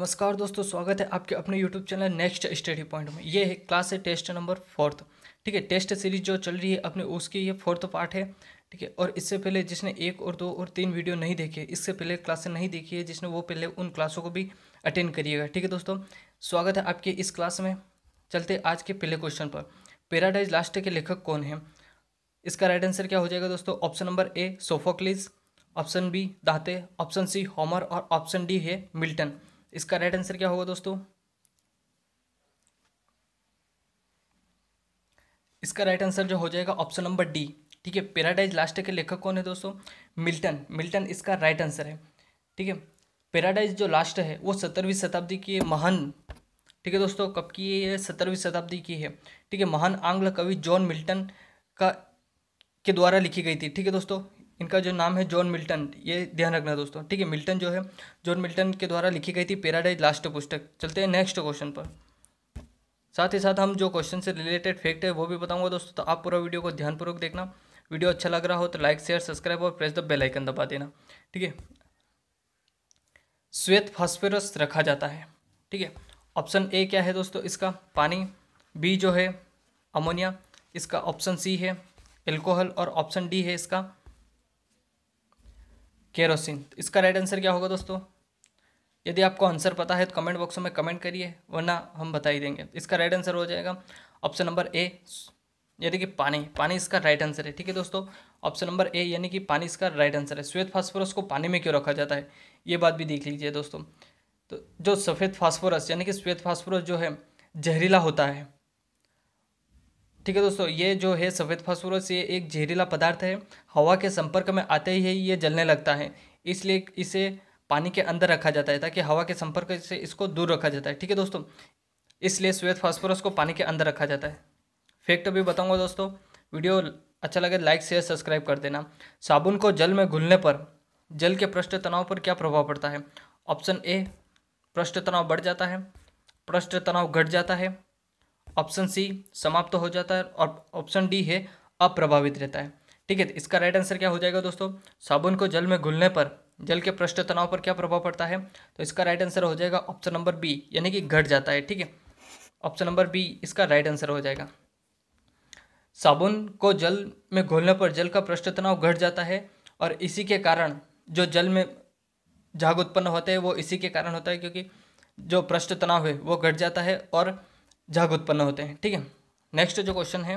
नमस्कार दोस्तों स्वागत है आपके अपने YouTube channel next study point में ये है क्लास है टेस्ट नंबर फोर्थ ठीक है टेस्ट सीरीज जो चल रही है अपने उसकी ये फोर्थ पार्ट है ठीक है और इससे पहले जिसने एक और दो और तीन वीडियो नहीं देखे इससे पहले क्लासे नहीं देखी है जिसने वो पहले उन क्लासों को भी अटेंड करिएगा ठीक है दोस्तों स्वागत है आपके इस क्लास में चलते आज के पहले क्वेश्चन पर पेराडाइज लास्ट के लेखक कौन है इसका राइट आंसर क्या हो जाएगा दोस्तों option number A Sophocles option B दाते ऑप्शन सी होमर और ऑप्शन डी है मिल्टन इसका राइट आंसर क्या होगा दोस्तों इसका राइट आंसर जो हो जाएगा ऑप्शन नंबर डी ठीक है पेराडाइज लास्ट के लेखक कौन है दोस्तों मिल्टन मिल्टन इसका राइट आंसर है ठीक है पेराडाइज जो लास्ट है वो सत्तरवीं शताब्दी की महान ठीक है दोस्तों कब की है सत्तरवीं शताब्दी की है ठीक है महान आंग्ल कवि जॉन मिल्टन का के द्वारा लिखी गई थी ठीक है दोस्तों इनका जो नाम है जॉन मिल्टन ये ध्यान रखना दोस्तों ठीक है मिल्टन जो है जॉन मिल्टन के द्वारा लिखी गई थी पेराडाइज लास्ट पुस्तक चलते हैं नेक्स्ट क्वेश्चन पर साथ ही साथ हम जो क्वेश्चन से रिलेटेड फैक्ट है वो भी बताऊंगा दोस्तों तो आप पूरा वीडियो को ध्यानपूर्वक देखना वीडियो अच्छा लग रहा हो तो लाइक शेयर सब्सक्राइब और प्रेस द बेल आइकन दबा देना ठीक है श्वेत फॉस्फेरस रखा जाता है ठीक है ऑप्शन ए क्या है दोस्तों इसका पानी बी जो है अमोनिया इसका ऑप्शन सी है एल्कोहल और ऑप्शन डी है इसका केरोसिन इसका राइट आंसर क्या होगा दोस्तों यदि आपको आंसर पता है तो कमेंट बॉक्स में कमेंट करिए वरना हम बता ही देंगे इसका राइट आंसर हो जाएगा ऑप्शन नंबर ए यानी कि पानी पानी इसका राइट आंसर है ठीक है दोस्तों ऑप्शन नंबर ए यानी कि पानी इसका राइट आंसर है श्वेत फास्फोरस को पानी में क्यों रखा जाता है ये बात भी देख लीजिए दोस्तों तो जो सफ़ेद फास्फोरस यानी कि श्वेत फास्फोरस जो है जहरीला होता है ठीक है दोस्तों ये जो है सफ़ेद फॉस्फोरस ये एक जहरीला पदार्थ है हवा के संपर्क में आते ही ये जलने लगता है इसलिए इसे पानी के अंदर रखा जाता है ताकि हवा के संपर्क से इसको दूर रखा जाता है ठीक है दोस्तों इसलिए श्वेत फॉस्फोरस को पानी के अंदर रखा जाता है फैक्ट भी बताऊंगा दोस्तों वीडियो अच्छा लगे लाइक शेयर सब्सक्राइब कर देना साबुन को जल में घुलने पर जल के पृष्ठ तनाव पर क्या प्रभाव पड़ता है ऑप्शन ए पृष्ठ तनाव बढ़ जाता है पृष्ठ तनाव घट जाता है ऑप्शन सी समाप्त तो हो जाता है और ऑप्शन डी है अप्रभावित रहता है ठीक है तो इसका राइट आंसर क्या हो जाएगा दोस्तों साबुन को जल में घुलने पर जल के पृष्ठ तनाव पर क्या प्रभाव पड़ता है तो इसका राइट आंसर हो जाएगा ऑप्शन नंबर बी यानी कि घट जाता है ठीक है ऑप्शन नंबर बी इसका राइट आंसर हो जाएगा साबुन को जल में घोलने पर जल का पृष्ठ तनाव घट जाता है और इसी के कारण जो जल में झाग उत्पन्न होते हैं वो इसी के कारण होता है क्योंकि जो पृष्ठ तनाव है वो घट जाता है और झाग उत्पन्न होते हैं ठीक है नेक्स्ट जो क्वेश्चन है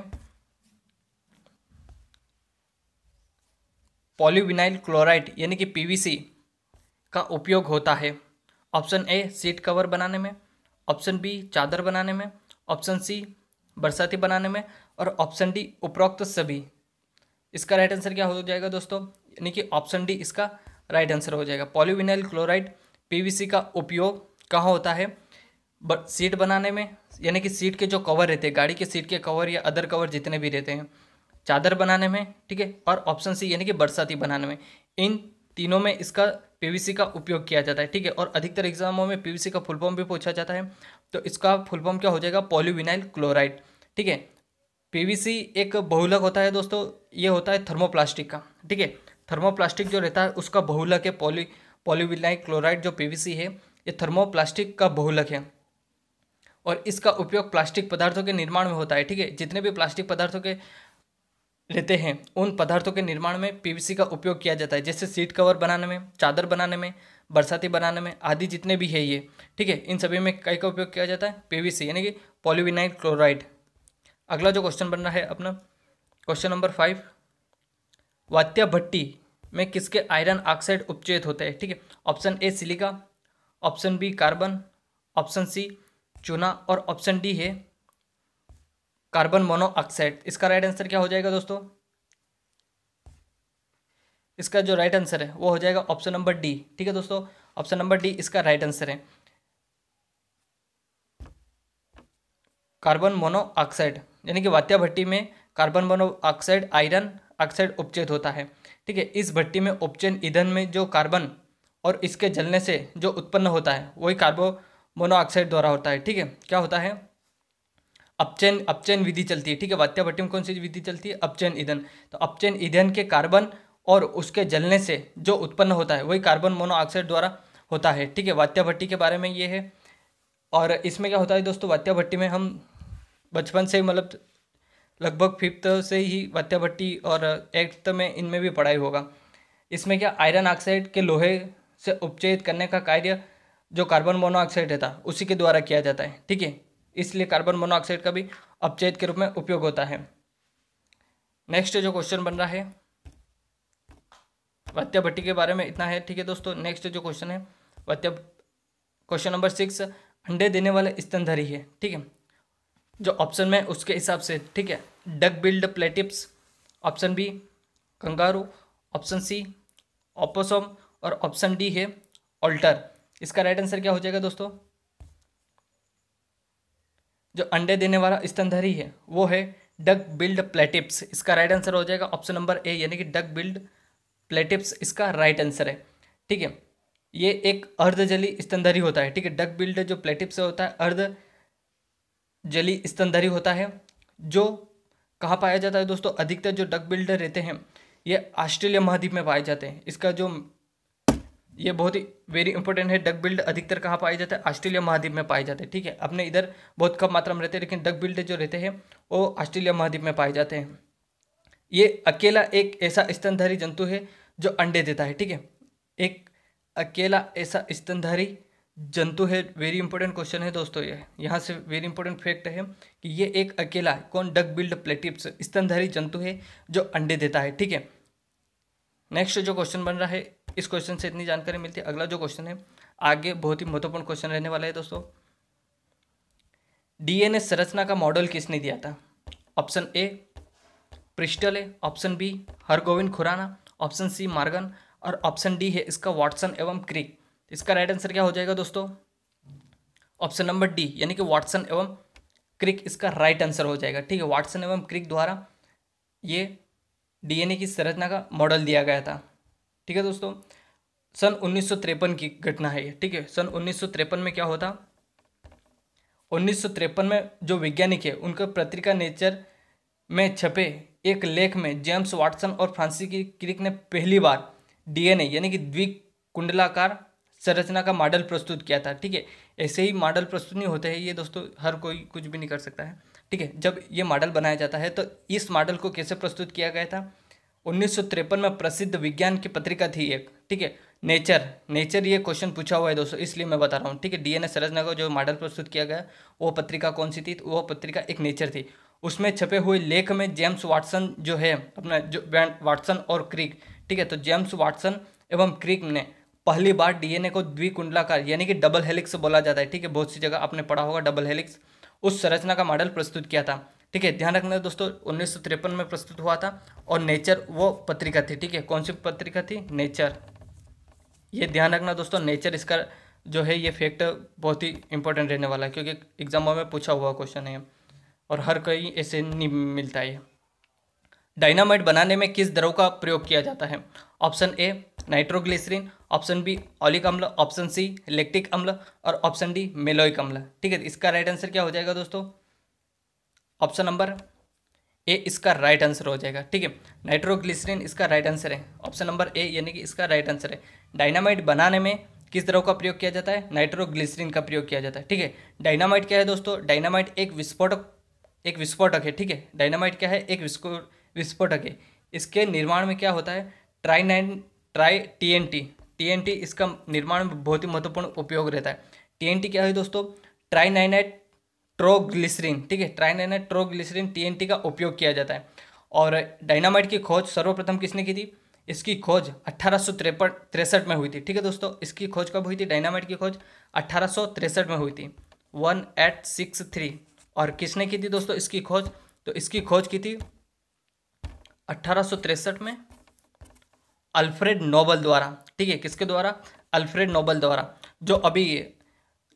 पॉलीविनाइल क्लोराइड यानी कि पीवीसी का उपयोग होता है ऑप्शन ए सीट कवर बनाने में ऑप्शन बी चादर बनाने में ऑप्शन सी बरसाती बनाने में और ऑप्शन डी उपरोक्त सभी इसका राइट आंसर क्या हो जाएगा दोस्तों यानी कि ऑप्शन डी इसका राइट आंसर हो जाएगा पॉलीविनाइल क्लोराइड पीवीसी का उपयोग कहाँ होता है बट सीट बनाने में यानी कि सीट के जो कवर रहते हैं गाड़ी के सीट के कवर या अदर कवर जितने भी रहते हैं चादर बनाने में ठीक है और ऑप्शन सी यानी कि बरसाती बनाने में इन तीनों में इसका पीवीसी का उपयोग किया जाता है ठीक है और अधिकतर एग्जामों में पीवीसी का फुल फॉर्म भी पूछा जाता है तो इसका फुल फॉर्म क्या हो जाएगा पॉलीविनाइल क्लोराइड ठीक है पीवीसी एक बहुलक होता है दोस्तों ये होता है थर्मोप्लास्टिक का ठीक है थर्मोप्लास्टिक जो रहता है उसका बहुलक है पॉली पॉलीविनाइल क्लोराइड जो पीवीसी है ये थर्मोप्लास्टिक का बहुलक है और इसका उपयोग प्लास्टिक पदार्थों के निर्माण में होता है ठीक है जितने भी प्लास्टिक पदार्थों के रहते हैं उन पदार्थों के निर्माण में पीवीसी का उपयोग किया जाता है जैसे सीट कवर बनाने में चादर बनाने में बरसाती बनाने में आदि जितने भी है ये ठीक है इन सभी में कई का उपयोग किया जाता है पीवीसी यानी कि पॉलीविनाइल क्लोराइड अगला जो क्वेश्चन बन रहा है अपना क्वेश्चन नंबर फाइव वात्या भट्टी में किसके आयरन ऑक्साइड उपचेत होते हैं ठीक है option A silica option B carbon option C चूना और ऑप्शन डी है कार्बन मोनोऑक्साइड इसका राइट आंसर क्या हो जाएगा दोस्तों इसका जो राइट आंसर है वो हो जाएगा ऑप्शन नंबर डी ठीक है दोस्तों ऑप्शन नंबर डी इसका राइट आंसर है कार्बन मोनोऑक्साइड यानी कि वात्या भट्टी में कार्बन मोनोऑक्साइड आयरन ऑक्साइड उपचेत होता है ठीक है इस भट्टी में उपचयन ईंधन में जो कार्बन और इसके जलने से जो उत्पन्न होता है वही कार्बो मोनोऑक्साइड द्वारा होता है ठीक है क्या होता है अपचैन अपचैन विधि चलती है ठीक है वात्याभट्टी में कौन सी विधि चलती है अपचैन ईंधन तो अपचैन ईंधन के कार्बन और उसके जलने से जो उत्पन्न होता है वही कार्बन मोनोऑक्साइड द्वारा होता है ठीक है वात्याभट्टी के बारे में ये है और इसमें क्या होता है दोस्तों वात्याभट्टी में हम बचपन से मतलब लगभग फिफ्थ से ही वात्याभट्टी और एट्थ में इनमें भी पढ़ाई होगा इसमें क्या आयरन ऑक्साइड के लोहे से उपचेत करने का कार्य जो कार्बन मोनोऑक्साइड रहता है उसी के द्वारा किया जाता है ठीक है इसलिए कार्बन मोनोऑक्साइड का भी अपचैत के रूप में उपयोग होता है नेक्स्ट जो क्वेश्चन बन रहा है वत्या भट्टी के बारे में इतना है ठीक है दोस्तों नेक्स्ट जो क्वेश्चन है वत्या क्वेश्चन नंबर सिक्स अंडे देने वाले स्तनधारी है ठीक है जो ऑप्शन में उसके हिसाब से ठीक है duck billed platypus option B kangaroo option C opossum और ऑप्शन डी है ऑल्टर इसका राइट आंसर क्या हो जाएगा दोस्तों जो अंडे देने वाला स्तनधारी है वो है डक बिल्ड प्लेटिप्स इसका राइट आंसर हो जाएगा ऑप्शन नंबर ए यानी कि डक बिल्ड प्लेटिप्स इसका राइट आंसर है ठीक है ये एक अर्धजली स्तनधारी होता है ठीक है डक बिल्ड जो प्लेटिप्स होता है अर्ध जली स्तनधारी होता है जो कहाँ पाया जाता है दोस्तों अधिकतर जो डक बिल्डर रहते हैं ये ऑस्ट्रेलिया महाद्वीप में पाए जाते हैं इसका जो ये बहुत ही वेरी इंपॉर्टेंट है डक बिल्ड अधिकतर कहाँ पाए जाते हैं ऑस्ट्रेलिया महाद्वीप में पाए जाते हैं ठीक है अपने इधर बहुत कम मात्रा में रहते हैं लेकिन डक बिल्ड जो रहते हैं वो ऑस्ट्रेलिया महाद्वीप में पाए जाते हैं ये अकेला एक ऐसा स्तनधारी जंतु है जो अंडे देता है ठीक है एक अकेला ऐसा स्तनधारी जंतु है वेरी इंपॉर्टेंट क्वेश्चन है दोस्तों ये यहाँ से वेरी इंपॉर्टेंट फैक्ट है कि ये एक अकेला कौन डक बिल्ड प्लेटिप्स स्तनधारी जंतु है जो अंडे देता है ठीक है नेक्स्ट जो क्वेश्चन बन रहा है इस क्वेश्चन से इतनी जानकारी मिलती है अगला जो क्वेश्चन है आगे बहुत ही महत्वपूर्ण क्वेश्चन रहने वाला है दोस्तों डीएनए संरचना का मॉडल किसने दिया था ऑप्शन ए प्रिस्टल है option B Hargobind Khorana option C Morgan और ऑप्शन डी है इसका वाटसन एवं क्रिक इसका राइट आंसर क्या हो जाएगा दोस्तों ऑप्शन नंबर डी यानी कि वाटसन एवं क्रिक इसका राइट आंसर हो जाएगा ठीक है वाटसन एवं क्रिक द्वारा ये डीएनए की संरचना का मॉडल दिया गया था ठीक है दोस्तों सन उन्नीस की घटना है ये ठीक है सन उन्नीस में क्या होता उन्नीस में जो वैज्ञानिक है उनका पत्रिका नेचर में छपे एक लेख में जेम्स वाटसन और फ्रांसी की क्रिक ने पहली बार डीएनए यानी कि द्विक कुंडलाकार संरचना का मॉडल प्रस्तुत किया था ठीक है ऐसे ही मॉडल प्रस्तुत नहीं होते हैं ये दोस्तों हर कोई कुछ भी नहीं कर सकता है ठीक है जब ये मॉडल बनाया जाता है तो इस मॉडल को कैसे प्रस्तुत किया गया था उन्नीस में प्रसिद्ध विज्ञान की पत्रिका थी एक ठीक है नेचर नेचर ये क्वेश्चन पूछा हुआ है दोस्तों इसलिए मैं बता रहा हूँ ठीक है डी एन एस संरचना का जो मॉडल प्रस्तुत किया गया वो पत्रिका कौन सी थी वो पत्रिका एक नेचर थी उसमें छपे हुए लेख में जेम्स वाटसन जो है अपना जो वाटसन और क्रिक ठीक है तो जेम्स वाटसन एवं क्रिक ने पहली बार डीएनए को द्विकुंडलाकार यानी कि डबल हेलिक्स बोला जाता है ठीक है बहुत सी जगह आपने पढ़ा होगा डबल हेलिक्स उस संरचना का मॉडल प्रस्तुत किया था ठीक है ध्यान रखना दोस्तों उन्नीस में प्रस्तुत हुआ था और नेचर वो पत्रिका थी ठीक है कौन सी पत्रिका थी नेचर ये ध्यान रखना दोस्तों नेचर इसका जो है ये फैक्ट बहुत ही इंपॉर्टेंट रहने वाला है क्योंकि एग्जामों में पूछा हुआ क्वेश्चन है और हर कहीं ऐसे नहीं मिलता है डायनामाइट बनाने में किस द्रव का प्रयोग किया जाता है option A nitroglycerin option B oleic अम्ल ऑप्शन सी इलेक्ट्रिक अम्ल और ऑप्शन डी मेलोइक अम्ल ठीक है इसका राइट आंसर क्या हो जाएगा दोस्तों ऑप्शन नंबर ए इसका राइट आंसर हो जाएगा ठीक है नाइट्रोग्लिसरीन इसका राइट आंसर है ऑप्शन नंबर ए यानी कि इसका राइट आंसर है डायनामाइट बनाने में किस द्रव का प्रयोग किया जाता है नाइट्रोग्लिसरीन का प्रयोग किया जाता है ठीक है डायनामाइट क्या है दोस्तों डायनामाइट एक विस्फोटक एक विस्फोटक है ठीक है डायनामाइट क्या है एक विस्फोटक है इसके निर्माण में क्या होता है ट्राई नाइन ट्राई T N T T N T इसका निर्माण में बहुत ही महत्वपूर्ण उपयोग रहता है टी एन टी क्या है दोस्तों ट्राई नाइनाइट ट्रोग्लिसरीन ठीक है ट्राइन ट्रोग्लिसरीन टीएनटी का उपयोग किया जाता है और डायनामाइट की खोज सर्वप्रथम किसने की थी इसकी खोज अट्ठारह में हुई थी ठीक है दोस्तों इसकी खोज कब हुई थी डायनामाइट की खोज अट्ठारह में हुई थी वन एट सिक्स थ्री और किसने की थी दोस्तों इसकी खोज तो इसकी खोज की थी अट्ठारह में अल्फ्रेड नोबल द्वारा ठीक है किसके द्वारा अल्फ्रेड नोबल द्वारा जो अभी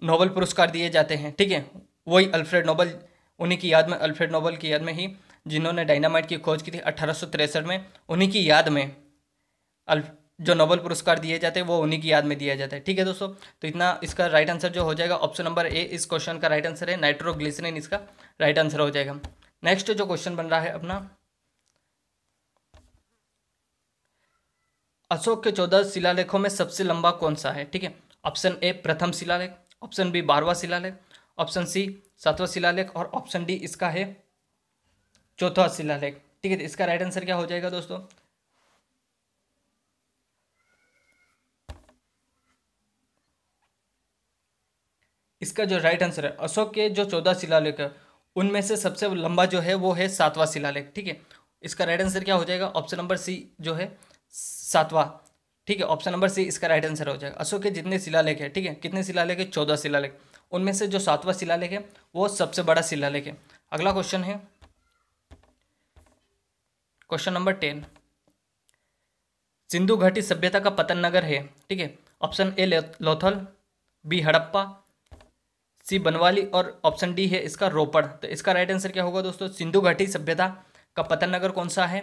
नोबल पुरस्कार दिए जाते हैं ठीक है वही अल्फ्रेड नोबल उन्हीं की याद में अल्फ्रेड नोबल की याद में ही जिन्होंने डायनामाइट की खोज की थी अठारह में उन्हीं की याद में अल्फ जो नोबल पुरस्कार दिए जाते हैं वो उन्हीं की याद में दिया जाता है ठीक है दोस्तों तो इतना इसका राइट आंसर जो हो जाएगा ऑप्शन नंबर ए इस क्वेश्चन का राइट आंसर है नाइट्रोग्लिसरीन इसका राइट आंसर हो जाएगा नेक्स्ट जो क्वेश्चन बन रहा है अपना अशोक के चौदह शिलालेखों में सबसे लंबा कौन सा है ठीक है ऑप्शन ए प्रथम शिलालेख ऑप्शन बी बारवा शिलालेख ऑप्शन सी सातवां शिलालेख और ऑप्शन डी इसका है चौथा शिलालेख ठीक है तो इसका राइट आंसर क्या हो जाएगा दोस्तों इसका जो राइट आंसर है अशोक के जो चौदह शिलालेख है उनमें से सबसे लंबा जो है वो है सातवां शिलालेख ठीक है इसका राइट आंसर क्या हो जाएगा ऑप्शन नंबर सी जो है सातवां ठीक है ऑप्शन नंबर सी इसका राइट आंसर हो जाएगा अशोक के जितने शिलालेख है ठीक है कितने शिलालेख है चौदह शिलालेख उनमें से जो सातवां शिलालेख है वो सबसे बड़ा शिलालेख है अगला क्वेश्चन है क्वेश्चन नंबर टेन सिंधु घाटी सभ्यता का पतन नगर है ठीक है option A Lothal B Harappa C Banawali और ऑप्शन डी है इसका रोपड़ तो इसका राइट आंसर क्या होगा दोस्तों सिंधु घाटी सभ्यता का पतन नगर कौन सा है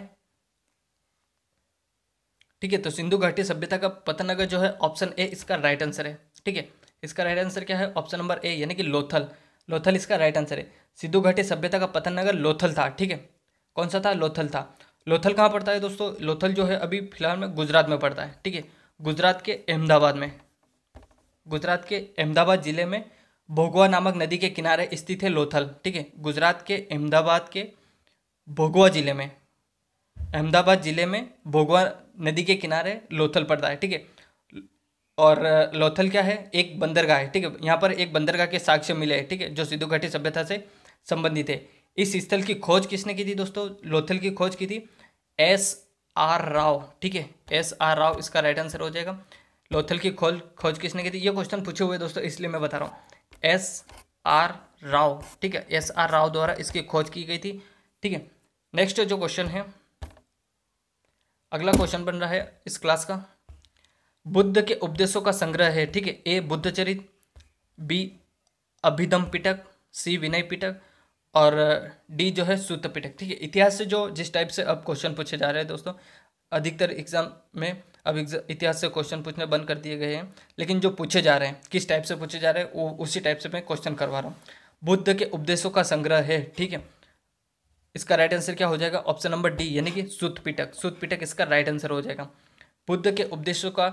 ठीक है तो सिंधु घाटी सभ्यता का पतन नगर जो है ऑप्शन ए इसका राइट आंसर है ठीक है इसका राइट आंसर क्या है ऑप्शन नंबर ए यानी कि लोथल लोथल इसका राइट आंसर है सिद्धू घाटी सभ्यता का पतन नगर लोथल था ठीक है कौन सा था लोथल था लोथल कहाँ पड़ता है दोस्तों लोथल जो है अभी फिलहाल में गुजरात में पड़ता है ठीक है गुजरात के अहमदाबाद में गुजरात के अहमदाबाद ज़िले में भोगवा नामक नदी के किनारे स्थित है लोथल ठीक है गुजरात के अहमदाबाद के भोगवा ज़िले में अहमदाबाद ज़िले में भोगवा नदी के किनारे लोथल पड़ता है ठीक है और लोथल क्या है एक बंदरगाह है ठीक है यहाँ पर एक बंदरगाह के साक्ष्य मिले हैं ठीक है जो सिद्धू घाटी सभ्यता से संबंधित है इस स्थल की खोज किसने की थी दोस्तों लोथल की खोज की थी एस आर राव ठीक है एस आर राव इसका राइट आंसर हो जाएगा लोथल की खोज खोज किसने की थी ये क्वेश्चन पूछे हुए दोस्तों इसलिए मैं बता रहा हूँ एस आर राव ठीक है एस आर राव द्वारा इसकी खोज की गई थी ठीक है नेक्स्ट जो क्वेश्चन है अगला क्वेश्चन बन रहा है इस क्लास का बुद्ध के उपदेशों का संग्रह है ठीक है ए बुद्धचरित बी अभिधम पिटक सी विनय पिटक और डी जो है सूत पिटक ठीक है इतिहास से जो जिस टाइप से अब क्वेश्चन पूछे जा रहे हैं दोस्तों अधिकतर एग्जाम में अब इतिहास से क्वेश्चन पूछने बंद कर दिए गए हैं लेकिन जो पूछे जा रहे हैं किस टाइप से पूछे जा रहे हैं वो उसी टाइप से मैं क्वेश्चन करवा रहा हूँ बुद्ध के उपदेशों का संग्रह है ठीक है इसका राइट आंसर क्या हो जाएगा ऑप्शन नंबर डी यानी कि सूत पिटक सूत पिटक इसका राइट आंसर हो जाएगा बुद्ध के उपदेशों का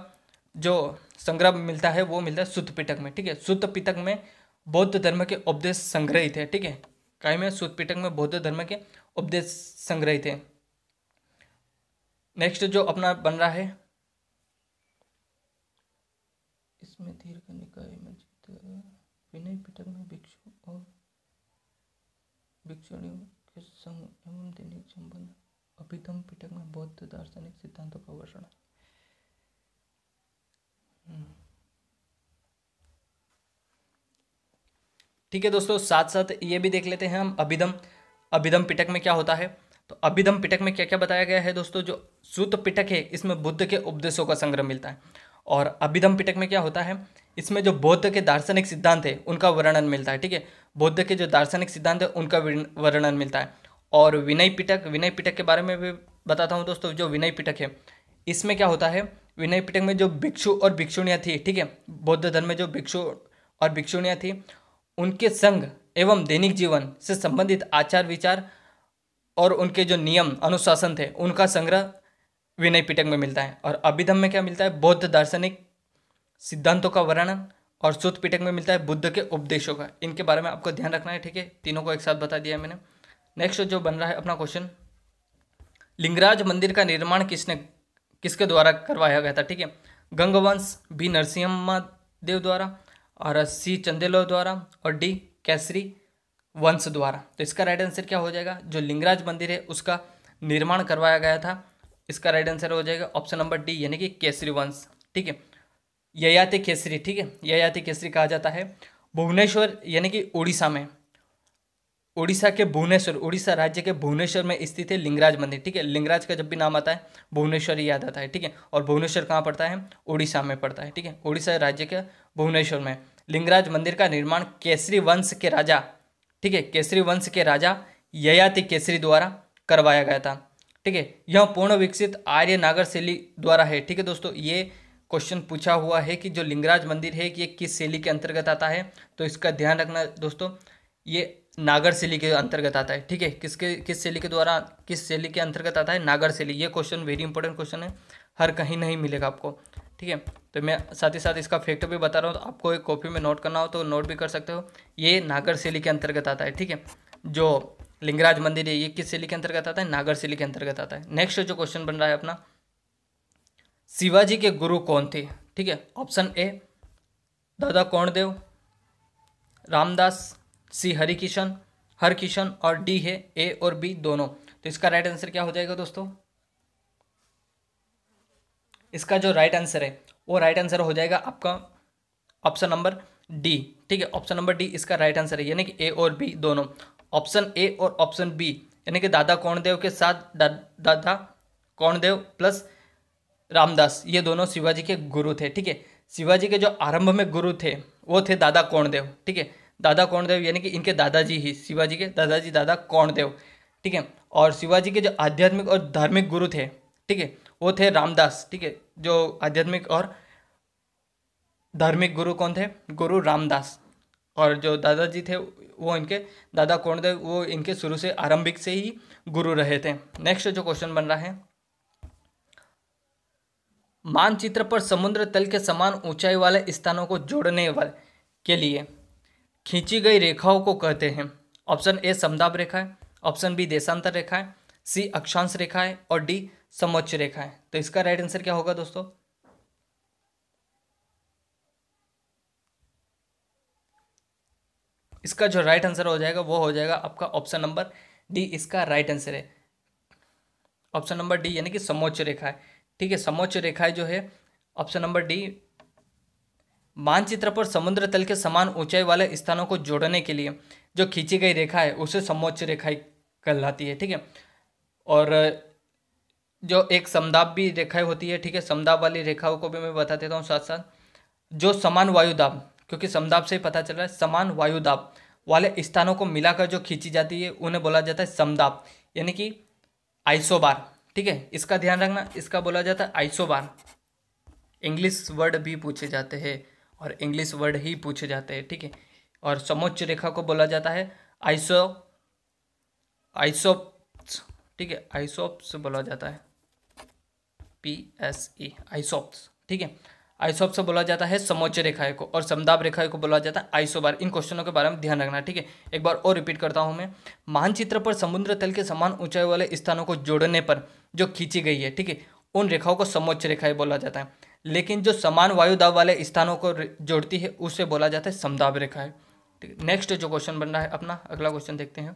जो संग्रह मिलता है वो मिलता है सुत पिटक में ठीक है सुत पिटक में बौद्ध धर्म के उपदेश संग्रहित है ठीक है काय में सुत पिटक में बौद्ध धर्म के उपदेश संग्रहित है नेक्स्ट जो अपना बन रहा है इसमें दीर्घ निकाय में विनय पिटक में भिक्षु और भिक्षुणियों के संग एवं दैनिक संबंध अभिधम पिटक में बौद्ध दार्शनिक सिद्धांतों का वर्षण है ठीक है दोस्तों साथ साथ ये भी देख लेते हैं हम अभिदम अभिदम पिटक में क्या होता है तो अभिदम पिटक में क्या क्या बताया गया है दोस्तों जो सूत पिटक है इसमें बुद्ध के उपदेशों का संग्रह मिलता है और अभिदम पिटक में क्या होता है इसमें जो बौद्ध के दार्शनिक सिद्धांत है उनका वर्णन मिलता है ठीक है बौद्ध के जो दार्शनिक सिद्धांत है उनका वर्णन मिलता है और विनय पिटक विनय पिटक के बारे में भी बताता हूँ दोस्तों जो विनय पिटक है इसमें क्या होता है विनय पिटक में जो भिक्षु और भिक्षुणियाँ थी ठीक है बौद्ध धर्म में जो भिक्षु और भिक्षुणियाँ थी उनके संग एवं दैनिक जीवन से संबंधित आचार विचार और उनके जो नियम अनुशासन थे उनका संग्रह विनय पिटक में मिलता है और अभिधम में क्या मिलता है बौद्ध दार्शनिक सिद्धांतों का वर्णन और सुत पिटक में मिलता है बुद्ध के उपदेशों का इनके बारे में आपको ध्यान रखना है ठीक है तीनों को एक साथ बता दिया मैंने नेक्स्ट जो बन रहा है अपना क्वेश्चन लिंगराज मंदिर का निर्माण किसने किसके द्वारा करवाया गया था ठीक है गंगवंश बी नरसिम्हा देव द्वारा और सी चंदेलो द्वारा और डी कैसरी वंश द्वारा तो इसका राइट आंसर क्या हो जाएगा जो लिंगराज मंदिर है उसका निर्माण करवाया गया था इसका राइट आंसर हो जाएगा ऑप्शन नंबर डी यानी कि केसरी वंश ठीक है ययाति केसरी ठीक है ययाति केसरी कहा जाता है भुवनेश्वर यानी कि उड़ीसा में उड़ीसा के भुवनेश्वर उड़ीसा राज्य के भुवनेश्वर में स्थित है लिंगराज मंदिर ठीक है लिंगराज का जब भी नाम आता है भुवनेश्वर ही याद आता है ठीक है और भुवनेश्वर कहाँ पड़ता है उड़ीसा में पड़ता है ठीक है उड़ीसा राज्य के भुवनेश्वर में लिंगराज मंदिर का निर्माण केसरी वंश के राजा ठीक है केसरी वंश के राजा ययाति केसरी द्वारा करवाया गया था ठीक है यह पूर्ण विकसित आर्य नागर शैली द्वारा है ठीक है दोस्तों ये क्वेश्चन पूछा हुआ है कि जो लिंगराज मंदिर है कि ये किस शैली के अंतर्गत आता है तो इसका ध्यान रखना दोस्तों ये नागर शैली के अंतर्गत आता है ठीक है किसके किस शैली के द्वारा किस शैली के अंतर्गत आता है नागर शैली ये क्वेश्चन वेरी इंपॉर्टेंट क्वेश्चन है हर कहीं नहीं मिलेगा आपको ठीक है तो मैं साथ ही साथ इसका फैक्ट भी बता रहा हूँ तो आपको एक कॉपी में नोट करना हो तो नोट भी कर सकते हो ये नागर शैली के अंतर्गत आता है ठीक है जो लिंगराज मंदिर है ये किस शैली के अंतर्गत आता है नागर शैली के अंतर्गत आता है नेक्स्ट जो क्वेश्चन बन रहा है अपना शिवाजी के गुरु कौन थे ठीक है ऑप्शन ए दादा कौणदेव रामदास सी हरी किशन हर किशन और डी है ए और बी दोनों तो इसका राइट आंसर क्या हो जाएगा दोस्तों इसका जो राइट आंसर है वो राइट आंसर हो जाएगा आपका ऑप्शन नंबर डी ठीक है ऑप्शन नंबर डी इसका राइट आंसर है यानी कि ए और बी दोनों ऑप्शन ए और ऑप्शन बी यानी कि दादा कौणदेव के साथ दा, दादा कौणदेव प्लस रामदास ये दोनों शिवाजी के गुरु थे ठीक है शिवाजी के जो आरंभ में गुरु थे वो थे दादा कौणदेव ठीक है दादा कौनदेव यानी कि इनके दादाजी ही शिवाजी के दादाजी दादा कौनदेव ठीक है और शिवाजी के जो आध्यात्मिक और धार्मिक गुरु थे ठीक है वो थे रामदास ठीक है जो आध्यात्मिक और धार्मिक गुरु कौन थे गुरु रामदास और जो दादाजी थे वो इनके दादा कौनदेव वो इनके शुरू से आरंभिक से ही गुरु रहे थे नेक्स्ट जो क्वेश्चन बन रहा है मानचित्र पर समुद्र तल के समान ऊंचाई वाले स्थानों को जोड़ने वाले के लिए खींची गई रेखाओं को कहते हैं ऑप्शन ए समदाब रेखा है ऑप्शन बी देशांतर रेखा है सी अक्षांश रेखा है और डी समोच्च रेखा है तो इसका राइट आंसर क्या होगा दोस्तों इसका जो राइट आंसर हो जाएगा वो हो जाएगा आपका ऑप्शन नंबर डी इसका राइट आंसर है ऑप्शन नंबर डी यानी कि समोच्च रेखा है ठीक है समोच्च रेखाएं जो है ऑप्शन नंबर डी मानचित्र पर समुद्र तल के समान ऊंचाई वाले स्थानों को जोड़ने के लिए जो खींची गई रेखा है उसे समोच्च रेखा कहलाती है ठीक है और जो एक समदाब भी रेखाएं होती है ठीक है समदाब वाली रेखाओं को भी मैं बता देता हूँ साथ साथ जो समान वायुदाब क्योंकि समदाब से ही पता चल रहा है समान वायुदाब वाले स्थानों को मिलाकर जो खींची जाती है उन्हें बोला जाता है समदाब यानी कि आइसोबार ठीक है इसका ध्यान रखना इसका बोला जाता है आइसोबार इंग्लिश वर्ड भी पूछे जाते हैं और इंग्लिश वर्ड ही पूछे जाते हैं ठीक है और समोच्च रेखा को बोला जाता है आइसो आइसोप्स ठीक है आइसोप्स बोला जाता है पी एस ई आइसोप्स ठीक है आइसोप से बोला जाता है समोच्च रेखाएं को और समदाब रेखाएं को बोला जाता है आइसोबार इन क्वेश्चनों के बारे में ध्यान रखना ठीक है एक बार और रिपीट करता हूं मैं मानचित्र पर समुद्र तल के समान ऊंचाई वाले स्थानों को जोड़ने पर जो खींची गई है ठीक है उन रेखाओं को समोच्च रेखाएं बोला जाता है लेकिन जो समान वायु दाब वाले स्थानों को जोड़ती है उसे बोला जाता है समदाब रेखा है ठीक है नेक्स्ट जो क्वेश्चन बन रहा है अपना अगला क्वेश्चन देखते हैं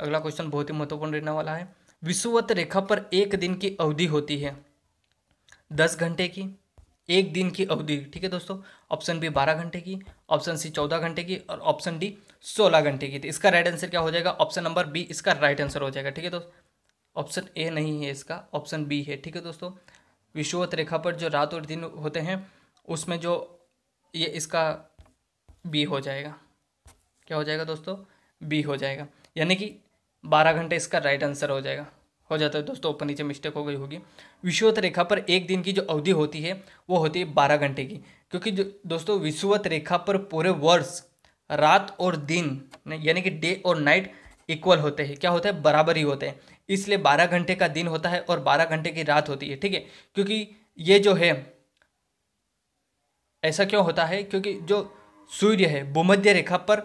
अगला क्वेश्चन बहुत ही महत्वपूर्ण रहने वाला है विषुवत रेखा पर एक दिन की अवधि होती है दस घंटे की एक दिन की अवधि ठीक है दोस्तों ऑप्शन बी बारह घंटे की ऑप्शन सी चौदह घंटे की और ऑप्शन डी सोलह घंटे की तो इसका राइट आंसर क्या हो जाएगा ऑप्शन नंबर बी इसका राइट आंसर हो जाएगा ठीक है दोस्तों ऑप्शन ए नहीं है इसका ऑप्शन बी है ठीक है दोस्तों विषुवत रेखा पर जो रात और दिन होते हैं उसमें जो ये इसका बी हो जाएगा क्या हो जाएगा दोस्तों बी हो जाएगा यानी कि बारह घंटे इसका राइट आंसर हो जाएगा हो जाता है दोस्तों ऊपर नीचे मिस्टेक हो गई होगी विषुवत रेखा पर एक दिन की जो अवधि होती है वो होती है बारह घंटे की क्योंकि जो दोस्तों विषुवत रेखा पर पूरे वर्ष रात और दिन यानी कि डे और नाइट इक्वल होते हैं क्या होता है बराबर ही होते हैं इसलिए बारह घंटे का दिन होता है और बारह घंटे की रात होती है ठीक है क्योंकि ये जो है ऐसा क्यों होता है क्योंकि जो सूर्य है भूमध्य रेखा पर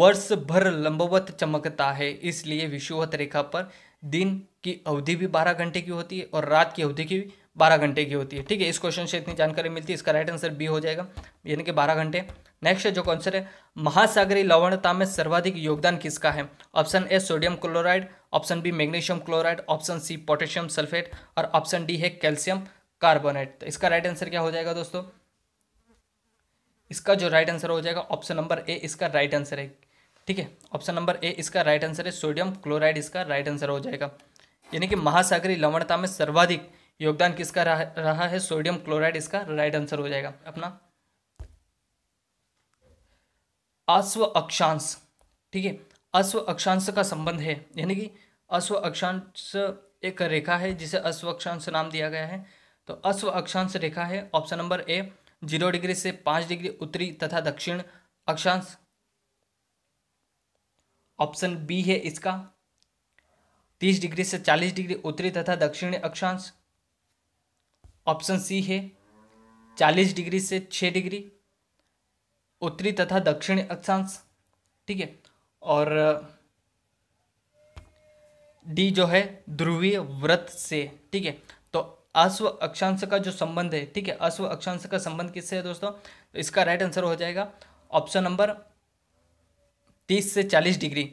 वर्ष भर लंबवत चमकता है इसलिए विषुवत रेखा पर दिन की अवधि भी बारह घंटे की होती है और रात की अवधि की भी बारह घंटे की होती है ठीक है इस क्वेश्चन से इतनी जानकारी मिलती है इसका राइट आंसर बी हो जाएगा यानी कि बारह घंटे नेक्स्ट जो क्वेश्चन है महासागरी लवणता में सर्वाधिक योगदान किसका है option A sodium chloride option B magnesium chloride option C potassium sulphate और ऑप्शन डी है कैल्शियम कार्बोनेट तो इसका राइट आंसर क्या हो जाएगा दोस्तों इसका जो राइट आंसर हो जाएगा ऑप्शन नंबर ए इसका राइट आंसर है ठीक है ऑप्शन नंबर ए इसका राइट आंसर है सोडियम क्लोराइड इसका राइट आंसर हो जाएगा यानी कि महासागरी लवणता में सर्वाधिक योगदान किसका रहा है सोडियम क्लोराइड इसका राइट आंसर हो जाएगा अपना अश्व अक्षांश ठीक है अश्व अक्षांश का संबंध है यानी कि अश्व अक्षांश एक रेखा है जिसे अश्व अक्षांश नाम दिया गया है तो अश्व अक्षांश रेखा है option number A zero degree से पाँच डिग्री उत्तरी तथा दक्षिण अक्षांश ऑप्शन बी है इसका तीस डिग्री से चालीस डिग्री उत्तरी तथा दक्षिण अक्षांश ऑप्शन सी है चालीस डिग्री से छः डिग्री उत्तरी तथा दक्षिणी अक्षांश ठीक है और डी जो है ध्रुवीय व्रत से ठीक है तो अश्व अक्षांश का जो संबंध है ठीक है अश्व अक्षांश का संबंध किससे है दोस्तों तो इसका राइट आंसर हो जाएगा ऑप्शन नंबर तीस से चालीस डिग्री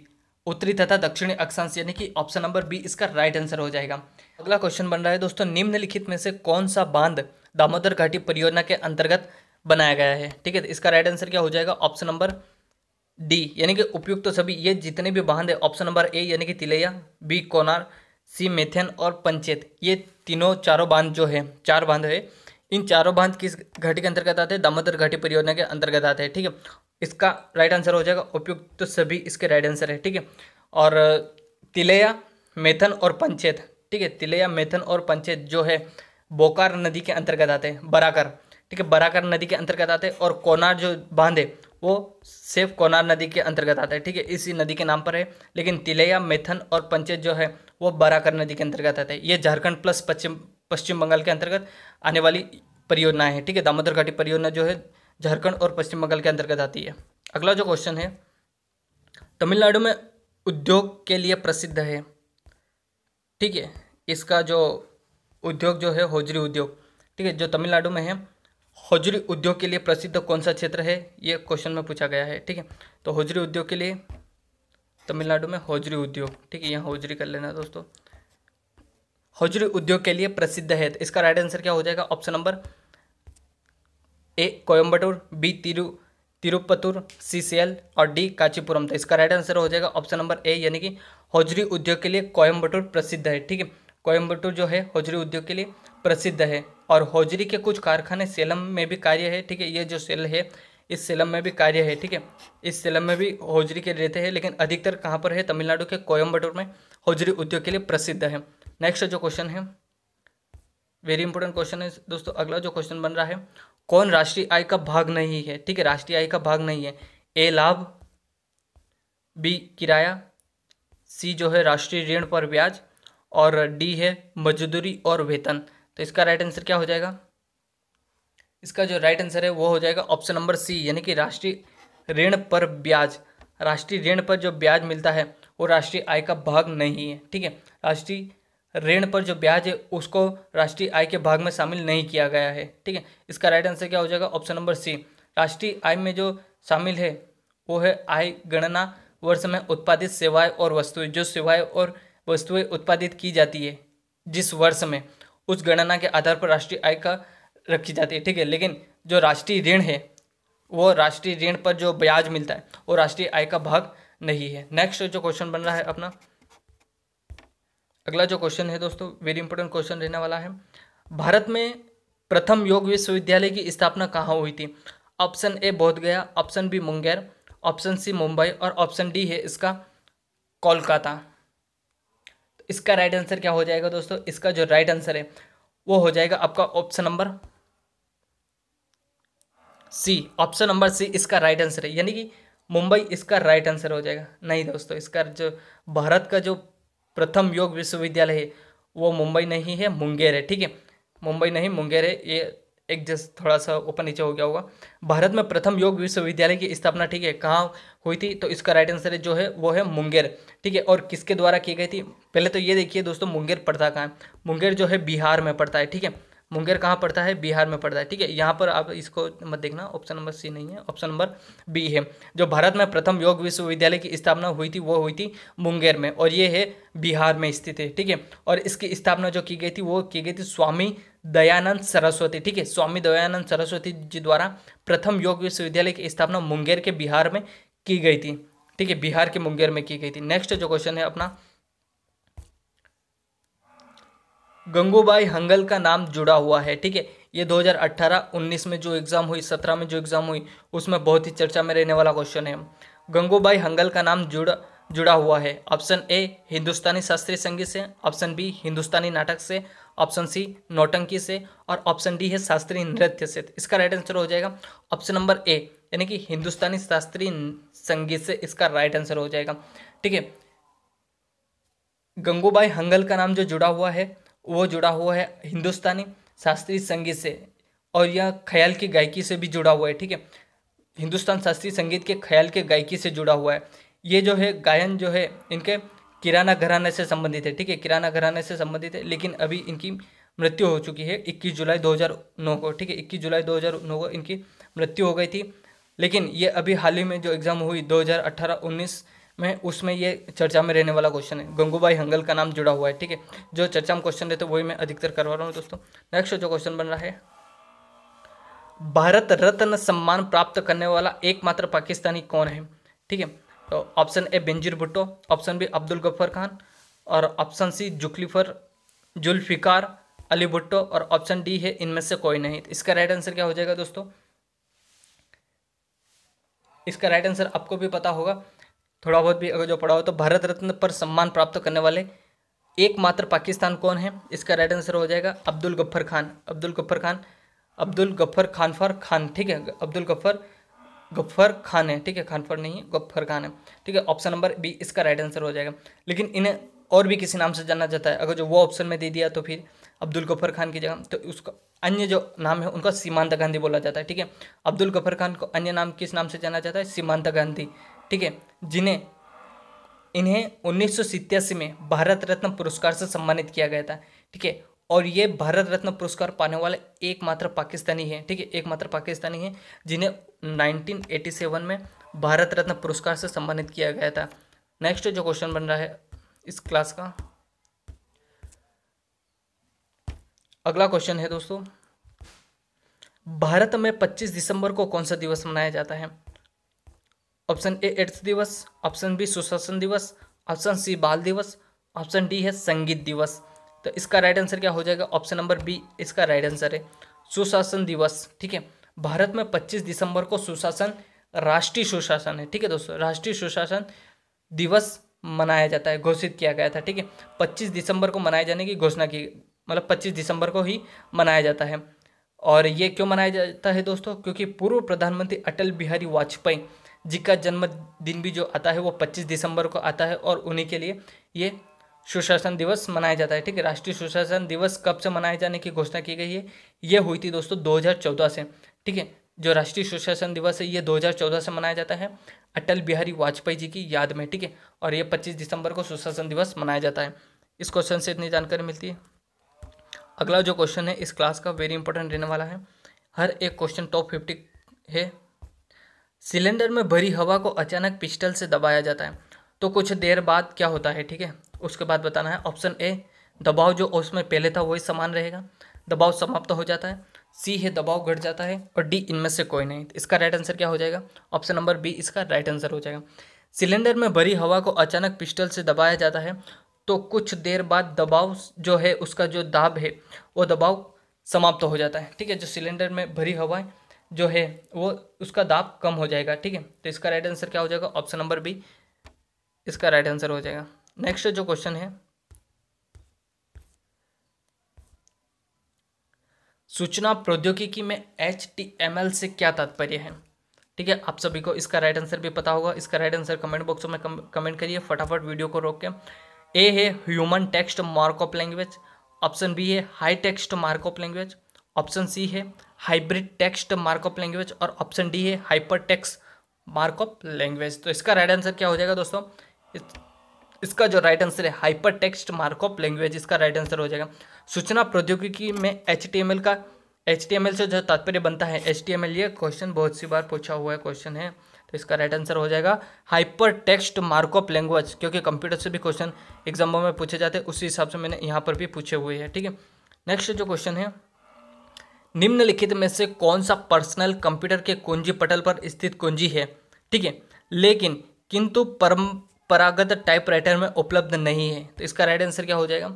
उत्तरी तथा दक्षिणी अक्षांश यानी कि ऑप्शन नंबर बी इसका राइट आंसर हो जाएगा अगला क्वेश्चन बन रहा है दोस्तों निम्नलिखित में से कौन सा बांध दामोदर घाटी परियोजना के अंतर्गत बनाया गया है ठीक है तो इसका राइट आंसर क्या हो जाएगा ऑप्शन नंबर डी यानी कि उपयुक्त तो सभी ये जितने भी बांध है ऑप्शन नंबर ए यानी कि तिलैया बी कोनार सी मेथेन और पंचेत ये तीनों चारों बांध जो है चार बांध है इन चारों बांध किस घाटी के अंतर्गत आते हैं दामोदर घाटी परियोजना के अंतर्गत आते हैं ठीक है इसका राइट आंसर हो जाएगा उपयुक्त तो सभी इसके राइट आंसर है ठीक है और तिलैया मेथन और पंचेत ठीक है तिलैया मेथन और पंचेत जो है बोकार नदी के अंतर्गत आते हैं बराकर ठीक है बराकर नदी के अंतर्गत आते हैं और कोनार जो बांध है वो सिर्फ कोनार नदी के अंतर्गत आता है ठीक है इसी नदी के नाम पर है लेकिन तिलैया मेथन और पंचेत जो है वो बराकर नदी के अंतर्गत आता है ये झारखंड प्लस पश्चिम पश्चिम बंगाल के अंतर्गत आने वाली परियोजना है ठीक है दामोदर घाटी परियोजना जो है झारखंड और पश्चिम बंगाल के अंतर्गत आती है अगला जो क्वेश्चन है तमिलनाडु में उद्योग के लिए प्रसिद्ध है ठीक है इसका जो उद्योग जो है होजरी उद्योग ठीक है जो तमिलनाडु में है हौजरी उद्योग के लिए प्रसिद्ध कौन सा क्षेत्र है ये क्वेश्चन में पूछा गया है ठीक है तो हौजरी उद्योग के लिए तमिलनाडु में हौजरी उद्योग ठीक है यहाँ हौजरी कर लेना दोस्तों हौजरी उद्योग के लिए प्रसिद्ध है तो इसका राइट आंसर क्या हो जाएगा option number A Coimbatore B Tiru Tirupattur C C L और डी कांचीपुरम तो इसका राइट आंसर हो जाएगा ऑप्शन नंबर ए यानी कि हौजरी उद्योग के लिए कोयम्बटूर प्रसिद्ध है ठीक है कोयम्बटूर जो है हौजरी उद्योग के लिए प्रसिद्ध है और होजरी के कुछ कारखाने सेलम में भी कार्य है ठीक है ये जो सेल है इस सेलम में भी कार्य है ठीक है इस सेलम में भी होजरी के रहते हैं लेकिन अधिकतर कहाँ पर है तमिलनाडु के कोयम्बटूर में होजरी उद्योग के लिए प्रसिद्ध है नेक्स्ट जो क्वेश्चन है वेरी इंपॉर्टेंट क्वेश्चन है दोस्तों अगला जो क्वेश्चन बन रहा है कौन राष्ट्रीय आय का भाग नहीं है ठीक है राष्ट्रीय आय का भाग नहीं है ए लाभ बी किराया सी जो है राष्ट्रीय ऋण पर ब्याज और डी है मजदूरी और वेतन तो इसका राइट आंसर क्या हो जाएगा इसका जो राइट आंसर है वो हो जाएगा ऑप्शन नंबर सी यानी कि राष्ट्रीय ऋण पर ब्याज राष्ट्रीय ऋण पर जो ब्याज मिलता है वो राष्ट्रीय आय का भाग नहीं है ठीक है राष्ट्रीय ऋण पर जो ब्याज है उसको राष्ट्रीय आय के भाग में शामिल नहीं किया गया है ठीक है इसका राइट आंसर क्या हो जाएगा ऑप्शन नंबर सी राष्ट्रीय आय में जो शामिल है वो है आय गणना वर्ष में उत्पादित सेवाएं और वस्तुएं जो सेवाएं और वस्तुएं उत्पादित की जाती है जिस वर्ष में उस गणना के आधार पर राष्ट्रीय आय का रखी जाती है ठीक है लेकिन जो राष्ट्रीय ऋण है वो राष्ट्रीय ऋण पर जो ब्याज मिलता है वो राष्ट्रीय आय का भाग नहीं है नेक्स्ट जो क्वेश्चन बन रहा है अपना अगला जो क्वेश्चन है दोस्तों वेरी इंपॉर्टेंट क्वेश्चन रहने वाला है भारत में प्रथम योग विश्वविद्यालय की स्थापना कहाँ हुई थी option A Bodh Gaya option B Munger option C Mumbai और ऑप्शन डी है इसका कोलकाता इसका राइट आंसर क्या हो जाएगा दोस्तों इसका जो राइट आंसर है वो हो जाएगा आपका option number C option number C इसका राइट आंसर है यानी कि मुंबई इसका राइट आंसर हो जाएगा नहीं दोस्तों इसका जो भारत का जो प्रथम योग विश्वविद्यालय है वो मुंबई नहीं है मुंगेर है ठीक है मुंबई नहीं मुंगेर है ये एक जैसे थोड़ा सा ऊपर नीचे हो गया होगा भारत में प्रथम योग विश्वविद्यालय की स्थापना ठीक है कहाँ हुई थी तो इसका राइट आंसर है जो है वो है मुंगेर ठीक है और किसके द्वारा की गई थी पहले तो ये देखिए दोस्तों मुंगेर पड़ता कहाँ है मुंगेर जो है बिहार में पड़ता है ठीक है मुंगेर कहाँ पड़ता है बिहार में पड़ता है ठीक है यहाँ पर आप इसको मत देखना ऑप्शन नंबर सी नहीं है ऑप्शन नंबर बी है जो भारत में प्रथम योग विश्वविद्यालय की स्थापना हुई थी वो हुई थी मुंगेर में और ये है बिहार में स्थित है ठीक है और इसकी स्थापना जो की गई थी वो की गई थी स्वामी दयानंद सरस्वती ठीक है स्वामी दयानंद सरस्वती जी द्वारा प्रथम योग विश्वविद्यालय की स्थापना मुंगेर के बिहार में की गई थी ठीक है बिहार के मुंगेर में की गई थी नेक्स्ट जो क्वेश्चन है अपना गंगूबाई हंगल का नाम जुड़ा हुआ है ठीक है ये 2018-19 में जो एग्ज़ाम हुई 17 में जो एग्ज़ाम हुई उसमें बहुत ही चर्चा में रहने वाला क्वेश्चन है गंगूबाई हंगल का नाम जुड़ा जुड़ा हुआ है ऑप्शन ए हिंदुस्तानी शास्त्रीय संगीत से ऑप्शन बी हिंदुस्तानी नाटक से ऑप्शन सी नौटंकी से और ऑप्शन डी है शास्त्रीय नृत्य से तो इसका राइट आंसर हो जाएगा ऑप्शन नंबर ए यानी कि हिंदुस्तानी शास्त्रीय संगीत से इसका राइट आंसर हो जाएगा ठीक है गंगूबाई हंगल का नाम जो जुड़ा हुआ है वो जुड़ा हुआ है हिंदुस्तानी शास्त्रीय संगीत से और यह ख्याल की गायकी से भी जुड़ा हुआ है ठीक है हिंदुस्तान शास्त्रीय संगीत के ख्याल के गायकी से जुड़ा हुआ है ये जो है गायन जो है इनके किराना घराने से संबंधित है ठीक है किराना घराने से संबंधित है लेकिन अभी इनकी मृत्यु हो चुकी है इक्कीस जुलाई दो को ठीक है इक्कीस जुलाई दो को इनकी मृत्यु हो गई थी लेकिन ये अभी हाल ही में जो एग्ज़ाम हुई 2018-19 में उसमें ये चर्चा में रहने वाला क्वेश्चन है गंगूबाई हंगल का नाम जुड़ा हुआ है ठीक है जो चर्चा में क्वेश्चन रहते वही मैं अधिकतर करवा रहा हूँ दोस्तों नेक्स्ट जो क्वेश्चन बन रहा है भारत रत्न सम्मान प्राप्त करने वाला एकमात्र पाकिस्तानी कौन है ठीक है option A Benazir Bhutto option B Abdul Ghaffar Khan और ऑप्शन सी जुकलीफर जुल्फिकार अली भुट्टो और ऑप्शन डी है इनमें से कोई नहीं तो इसका राइट आंसर क्या हो जाएगा दोस्तों इसका राइट आंसर आपको भी पता होगा थोड़ा बहुत भी अगर जो पढ़ा हो तो भारत रत्न पर सम्मान प्राप्त करने वाले एकमात्र पाकिस्तान कौन है इसका राइट आंसर हो जाएगा अब्दुल गफ्फर खान अब्दुल गफ्फर खान अब्दुल गफ्फर खान फर खान ठीक है अब्दुल गफ्फर गफ्फर खान है ठीक है खानफर नहीं है गफ्फर खान है ठीक है ऑप्शन नंबर बी इसका राइट आंसर हो जाएगा लेकिन इन्हें और भी किसी नाम से जाना जाता है अगर जो वो ऑप्शन में दे दिया तो फिर अब्दुल गफ्फर खान की जगह तो उसका अन्य जो नाम है उनका सीमांत गांधी बोला जाता है ठीक है अब्दुल गफ्फर खान को अन्य नाम किस नाम से जाना जाता है सीमांता गांधी ठीक है जिन्हें इन्हें उन्नीस में भारत रत्न पुरस्कार से सम्मानित किया गया था ठीक है और ये भारत रत्न पुरस्कार पाने वाले एकमात्र पाकिस्तानी हैं ठीक है एकमात्र पाकिस्तानी हैं जिन्हें 1987 में भारत रत्न पुरस्कार से सम्मानित किया गया था नेक्स्ट जो क्वेश्चन बन रहा है इस क्लास का अगला क्वेश्चन है दोस्तों भारत में 25 दिसंबर को कौन सा दिवस मनाया जाता है ऑप्शन ए एड्स दिवस ऑप्शन बी सुशासन दिवस ऑप्शन सी बाल दिवस ऑप्शन डी है संगीत दिवस तो इसका राइट आंसर क्या हो जाएगा ऑप्शन नंबर बी इसका राइट आंसर है सुशासन दिवस ठीक है भारत में 25 दिसंबर को सुशासन राष्ट्रीय सुशासन है ठीक है दोस्तों राष्ट्रीय सुशासन दिवस मनाया जाता है घोषित किया गया था ठीक है 25 दिसंबर को मनाए जाने की घोषणा की मतलब 25 दिसंबर को ही मनाया जाता है और ये क्यों मनाया जाता है दोस्तों क्योंकि पूर्व प्रधानमंत्री अटल बिहारी वाजपेयी जी का जन्मदिन भी जो आता है वो 25 दिसंबर को आता है और उन्हीं के लिए ये सुशासन दिवस मनाया जाता है ठीक है राष्ट्रीय सुशासन दिवस कब से मनाए जाने की घोषणा की गई है ये हुई थी दोस्तों 2014 से ठीक है जो राष्ट्रीय सुशासन दिवस है ये 2014 से मनाया जाता है अटल बिहारी वाजपेयी जी की याद में ठीक है और ये 25 दिसंबर को सुशासन दिवस मनाया जाता है इस क्वेश्चन से इतनी जानकारी मिलती है अगला जो क्वेश्चन है इस क्लास का वेरी इंपॉर्टेंट रहने वाला है हर एक क्वेश्चन टॉप फिफ्टी है सिलेंडर में भरी हवा को अचानक पिस्टल से दबाया जाता है तो कुछ देर बाद क्या होता है ठीक है उसके बाद बताना है ऑप्शन ए दबाव जो उसमें पहले था वही समान रहेगा दबाव समाप्त हो जाता है सी है दबाव घट जाता है और डी इनमें से कोई नहीं इसका राइट आंसर क्या हो जाएगा ऑप्शन नंबर बी इसका राइट आंसर हो जाएगा सिलेंडर में भरी हवा को अचानक पिस्टल से दबाया जाता है तो कुछ देर बाद दबाव जो है उसका जो दाब है वो दबाव समाप्त हो जाता है ठीक है जो सिलेंडर में भरी हवा जो है वो उसका दाब कम हो जाएगा ठीक है तो इसका राइट आंसर क्या हो जाएगा ऑप्शन नंबर बी इसका राइट आंसर हो जाएगा नेक्स्ट जो क्वेश्चन है सूचना प्रौद्योगिकी में एच से क्या तात्पर्य है ठीक है आप सभी को इसका राइट आंसर भी पता होगा इसका राइट आंसर कमेंट बॉक्स में कमेंट करिए फटाफट वीडियो को रोक के ए है human text markup language option B है high text markup language option C है हाइब्रिड टेक्स्ट मार्कअप लैंग्वेज और ऑप्शन डी है हाइपर टेक्स्ट मार्कअप लैंग्वेज तो इसका राइट आंसर क्या हो जाएगा दोस्तों इसका जो राइट आंसर है हाइपर टेक्स्ट मार्कअप लैंग्वेज इसका राइट आंसर हो जाएगा सूचना प्रौद्योगिकी में एच का एच से जो तात्पर्य बनता है एच ये क्वेश्चन बहुत सी बार पूछा हुआ है क्वेश्चन है तो इसका राइट आंसर हो जाएगा हाइपर टेक्स्ट मार्कअप लैंग्वेज क्योंकि कंप्यूटर से भी क्वेश्चन एग्जाम्पल में पूछे जाते हैं उसी हिसाब से मैंने यहाँ पर भी पूछे हुए हैं ठीक है नेक्स्ट जो क्वेश्चन है निम्नलिखित में से कौन सा पर्सनल कंप्यूटर के कुंजी पटल पर स्थित कुंजी है ठीक है लेकिन किंतु टाइप टाइपराइटर में उपलब्ध नहीं है तो इसका राइट आंसर क्या हो जाएगा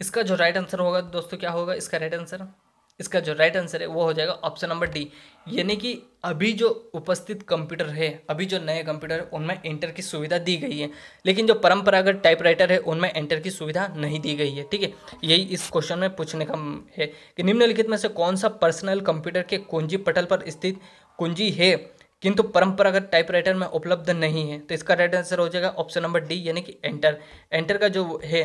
इसका जो राइट आंसर होगा दोस्तों क्या होगा इसका राइट आंसर इसका जो राइट आंसर है वो हो जाएगा ऑप्शन नंबर डी यानी कि अभी जो उपस्थित कंप्यूटर है अभी जो नए कंप्यूटर है उनमें एंटर की सुविधा दी गई है लेकिन जो परंपरागत टाइपराइटर है उनमें एंटर की सुविधा नहीं दी गई है ठीक है यही इस क्वेश्चन में पूछने का है कि निम्नलिखित में से कौन सा पर्सनल कंप्यूटर के कुंजी पटल पर स्थित कुंजी है किंतु परंपरागत टाइपराइटर में उपलब्ध नहीं है तो इसका राइट आंसर हो जाएगा ऑप्शन नंबर डी यानी कि एंटर एंटर का जो है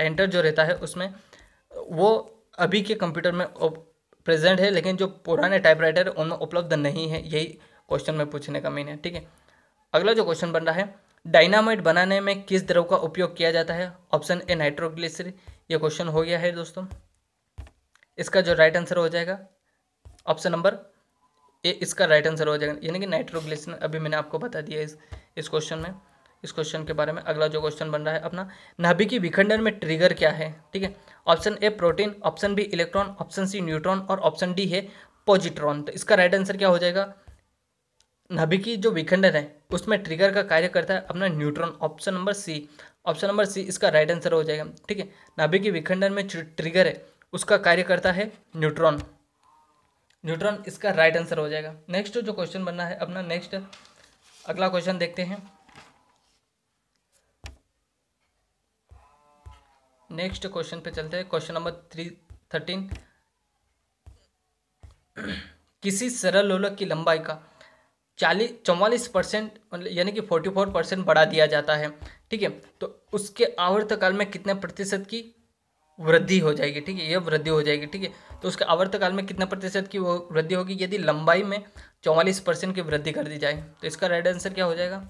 एंटर जो रहता है उसमें वो अभी के कंप्यूटर में प्रेजेंट है लेकिन जो पुराने टाइपराइटर उनमें उपलब्ध नहीं है यही क्वेश्चन में पूछने का मीन है ठीक है अगला जो क्वेश्चन बन रहा है डायनामाइट बनाने में किस द्रव का उपयोग किया जाता है ऑप्शन ए नाइट्रोग्लिसरीन ये क्वेश्चन हो गया है दोस्तों इसका जो राइट आंसर हो जाएगा ऑप्शन नंबर ए इसका राइट आंसर हो जाएगा यानी कि नाइट्रोग्लिसरीन अभी मैंने आपको बता दिया इस इस क्वेश्चन में इस क्वेश्चन के बारे में अगला जो क्वेश्चन बन रहा है अपना की विखंडन में ट्रिगर क्या है ठीक है option A protein option B electron option C neutron और ऑप्शन डी है पॉजिट्रॉन तो इसका राइट आंसर क्या हो जाएगा की जो विखंडन है उसमें ट्रिगर का कार्य करता है अपना neutron option number C option number C इसका राइट आंसर हो जाएगा ठीक है नाभिकीय विखंडन में ट्रिगर है उसका कार्य करता है न्यूट्रॉन न्यूट्रॉन इसका राइट आंसर हो जाएगा नेक्स्ट जो क्वेश्चन बनना है अपना नेक्स्ट अगला क्वेश्चन देखते हैं नेक्स्ट क्वेश्चन पे चलते हैं क्वेश्चन नंबर थ्री थर्टीन किसी सरल लोलक की लंबाई का चालीस चौवालीस परसेंट मतलब यानी कि फोर्टी फोर परसेंट बढ़ा दिया जाता है ठीक है तो उसके आवर्त काल में कितने प्रतिशत की वृद्धि हो जाएगी ठीक है यह वृद्धि हो जाएगी ठीक है तो उसके आवर्त काल में कितने प्रतिशत की वृद्धि होगी यदि लंबाई में चौवालीस परसेंट की वृद्धि कर दी जाए तो इसका राइट आंसर क्या हो जाएगा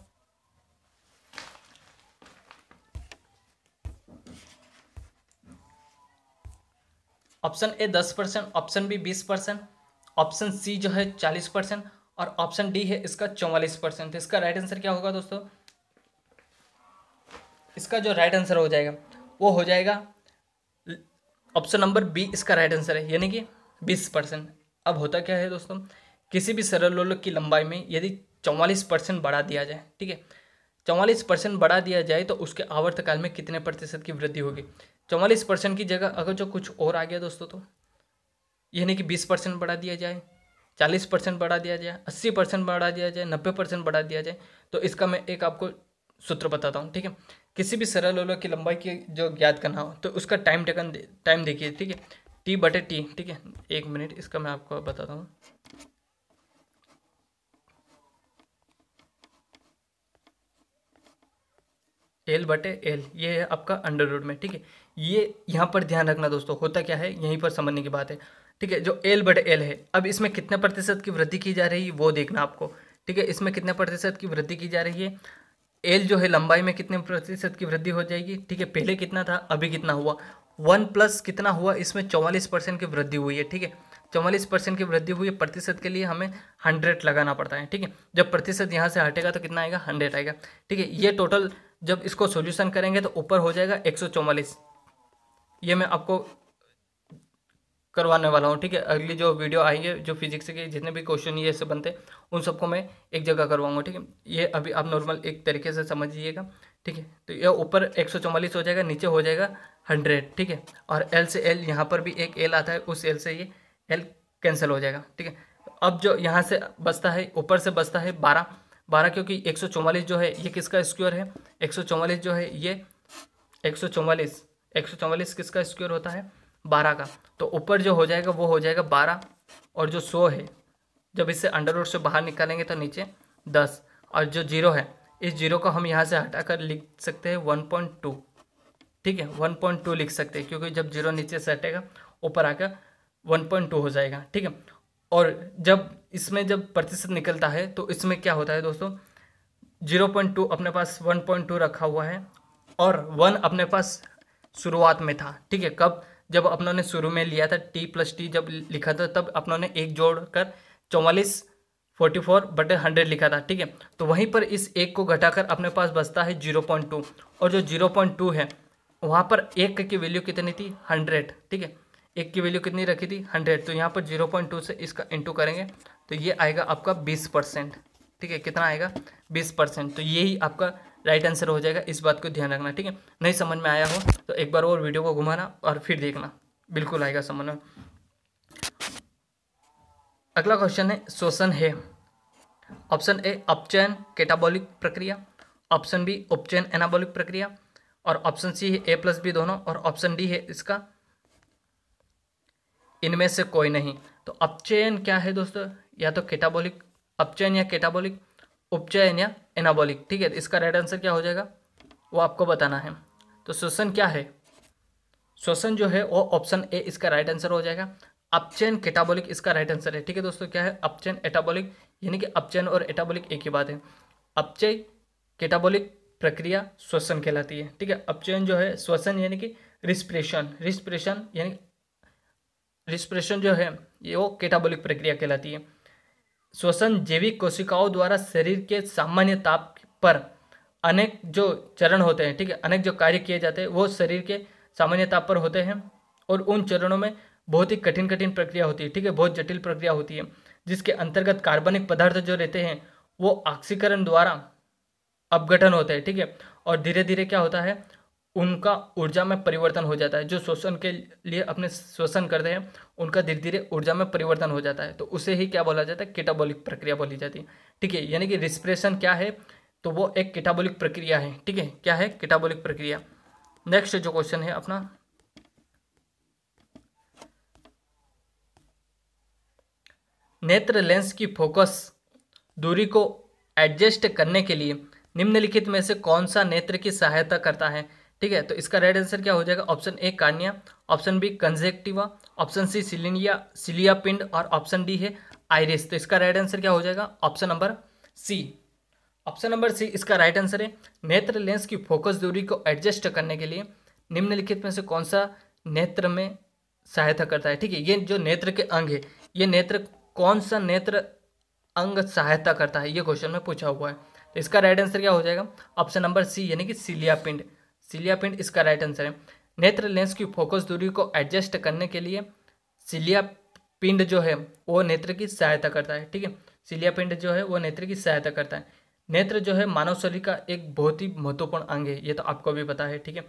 ऑप्शन ए दस परसेंट ऑप्शन बी बीस परसेंट ऑप्शन सी जो है चालीस परसेंट और ऑप्शन डी है इसका चौवालीस परसेंट तो इसका राइट आंसर क्या होगा दोस्तों इसका जो राइट आंसर हो जाएगा वो हो जाएगा ऑप्शन नंबर बी इसका राइट आंसर है यानी कि बीस परसेंट अब होता क्या है दोस्तों किसी भी सरल लोलक की लंबाई में यदि चौवालीस परसेंट बढ़ा दिया जाए ठीक है चौवालीस परसेंट बढ़ा दिया जाए तो उसके आवर्तकाल में कितने प्रतिशत की वृद्धि होगी चौवालीस परसेंट की जगह अगर जो कुछ और आ गया दोस्तों तो यानी कि बीस परसेंट बढ़ा दिया जाए चालीस परसेंट बढ़ा दिया जाए अस्सी परसेंट बढ़ा दिया जाए नब्बे परसेंट बढ़ा दिया जाए तो इसका मैं एक आपको सूत्र बताता हूँ ठीक है किसी भी सरल लोलो की लंबाई की जो ज्ञात करना हो तो उसका टाइम टेकन टाइम देखिए ठीक है टी बटे टी ठीक है एक मिनट इसका मैं आपको बताता हूँ एल बटे एल ये है आपका अंडर रोड में ठीक है ये यहाँ पर ध्यान रखना दोस्तों होता क्या है यहीं पर समझने की बात है ठीक है जो एल बट एल है अब इसमें कितने प्रतिशत की वृद्धि की जा रही है वो देखना आपको ठीक है इसमें कितने प्रतिशत की वृद्धि की जा रही है एल जो है लंबाई में कितने प्रतिशत की वृद्धि हो जाएगी ठीक है पहले कितना था अभी कितना हुआ वन प्लस कितना हुआ इसमें चौवालीस परसेंट की वृद्धि हुई है ठीक है चौवालीस परसेंट की वृद्धि हुई है प्रतिशत के लिए हमें हंड्रेड लगाना पड़ता है ठीक है जब प्रतिशत यहाँ से हटेगा तो कितना आएगा हंड्रेड आएगा ठीक है ये टोटल जब इसको सोल्यूशन करेंगे तो ऊपर हो जाएगा एक सौ चौवालीस ये मैं आपको करवाने वाला हूँ ठीक है अगली जो वीडियो आएंगे जो फिजिक्स के जितने भी क्वेश्चन ये सब बनते हैं उन सबको मैं एक जगह करवाऊंगा ठीक है ये अभी आप नॉर्मल एक तरीके से समझिएगा ठीक है तो ये ऊपर एक हो जाएगा नीचे हो जाएगा हंड्रेड ठीक है और एल से एल यहाँ पर भी एक एल आता है उस एल से ये एल कैंसिल हो जाएगा ठीक है अब जो यहाँ से बचता है ऊपर से बचता है बारह बारह क्योंकि एक जो है ये किसका स्क्वायर है एक जो है ये एक एक सौ किसका स्क्वायर होता है बारह का तो ऊपर जो हो जाएगा वो हो जाएगा बारह और जो सौ है जब इससे अंडर रूट से बाहर निकालेंगे तो नीचे दस और जो जीरो है इस जीरो को हम यहाँ से हटा कर लिख सकते हैं वन पॉइंट टू ठीक है वन पॉइंट टू लिख सकते हैं क्योंकि जब जीरो नीचे से हटेगा ऊपर आकर वन पॉइंट टू हो जाएगा ठीक है और जब इसमें जब प्रतिशत निकलता है तो इसमें क्या होता है दोस्तों जीरो पॉइंट टू अपने पास वन पॉइंट टू रखा हुआ है और वन अपने पास शुरुआत में था ठीक है कब जब अपनों ने शुरू में लिया था टी प्लस टी जब लिखा था तब अपनों ने एक जोड़ कर चौवालीस फोर्टी फोर बटे हंड्रेड लिखा था ठीक है तो वहीं पर इस एक को घटाकर अपने पास बचता है जीरो पॉइंट टू और जो जीरो पॉइंट टू है वहाँ पर एक की वैल्यू कितनी थी हंड्रेड ठीक है एक की वैल्यू कितनी रखी थी हंड्रेड तो यहाँ पर जीरो पॉइंट टू से इसका इंटू करेंगे तो ये आएगा आपका बीस परसेंट ठीक है कितना आएगा बीस परसेंट तो यही आपका राइट आंसर हो जाएगा इस बात को ध्यान रखना ठीक है नहीं समझ में आया हो तो एक बार और वीडियो को घुमाना और फिर देखना बिल्कुल आएगा समझ में अगला क्वेश्चन है शोषण है ऑप्शन ए अपचयन कैटाबॉलिक प्रक्रिया ऑप्शन बी उपचयन एनाबॉलिक प्रक्रिया और ऑप्शन सी है ए प्लस बी दोनों और ऑप्शन डी है इसका इनमें से कोई नहीं तो अपचयन क्या है दोस्तों या तो कैटाबॉलिक अपचयन या कैटाबॉलिक उपचयन या एनाबॉलिक ठीक है इसका राइट आंसर क्या हो जाएगा वो आपको बताना है तो श्वसन क्या है श्वसन जो है वो ऑप्शन ए इसका राइट आंसर हो जाएगा अपचैन कैटाबॉलिक इसका राइट आंसर है ठीक है दोस्तों क्या है अपचैन एटाबॉलिक यानी कि अपचैन और एटाबॉलिक एक ही बात है अपचय कैटाबॉलिक प्रक्रिया श्वसन कहलाती है ठीक है अपचयन जो है श्वसन यानी कि रिस्प्रेशन रिस्प्रेशन यानी रिस्प्रेशन जो है ये वो कैटाबॉलिक प्रक्रिया कहलाती है श्वसन जैविक कोशिकाओं द्वारा शरीर के सामान्य ताप पर अनेक जो चरण होते हैं ठीक है अनेक जो कार्य किए जाते हैं वो शरीर के सामान्य ताप पर होते हैं और उन चरणों में बहुत ही कठिन कठिन प्रक्रिया होती है ठीक है बहुत जटिल प्रक्रिया होती है जिसके अंतर्गत कार्बनिक पदार्थ जो रहते हैं वो ऑक्सीकरण द्वारा अपघटन होते हैं ठीक है और धीरे धीरे क्या होता है उनका ऊर्जा में परिवर्तन हो जाता है जो शोषण के लिए अपने शोषण करते हैं उनका धीरे धीरे ऊर्जा में परिवर्तन हो जाता है तो उसे ही क्या बोला जाता है केटाबोलिक प्रक्रिया बोली जाती है ठीक है यानी कि रिस्प्रेशन क्या है तो वो एक केटाबोलिक प्रक्रिया है ठीक है क्या है केटाबोलिक प्रक्रिया नेक्स्ट जो क्वेश्चन है अपना नेत्र लेंस की फोकस दूरी को एडजस्ट करने के लिए निम्नलिखित में से कौन सा नेत्र की सहायता करता है ठीक है तो इसका राइट आंसर क्या हो जाएगा option A cornea option B conjunctiva option C सिलिनिया सिलिया पिंड और ऑप्शन डी है आयरिस तो इसका राइट आंसर क्या हो जाएगा option number C option number C इसका राइट आंसर है नेत्र लेंस की फोकस दूरी को एडजस्ट करने के लिए निम्नलिखित में से कौन सा नेत्र में सहायता करता है ठीक है ये जो नेत्र के अंग है ये नेत्र कौन सा नेत्र अंग सहायता करता है ये क्वेश्चन में पूछा हुआ है तो इसका राइट आंसर क्या हो जाएगा ऑप्शन नंबर सी यानी कि सिलिया पिंड सिलियापिंड इसका राइट आंसर है नेत्र लेंस की फोकस दूरी को एडजस्ट करने के लिए सिलिया पिंड जो है वो नेत्र की सहायता करता है ठीक है सिलिया पिंड जो है वो नेत्र की सहायता करता है नेत्र जो है मानव शरीर का एक बहुत ही महत्वपूर्ण अंग है ये तो आपको भी पता है ठीक है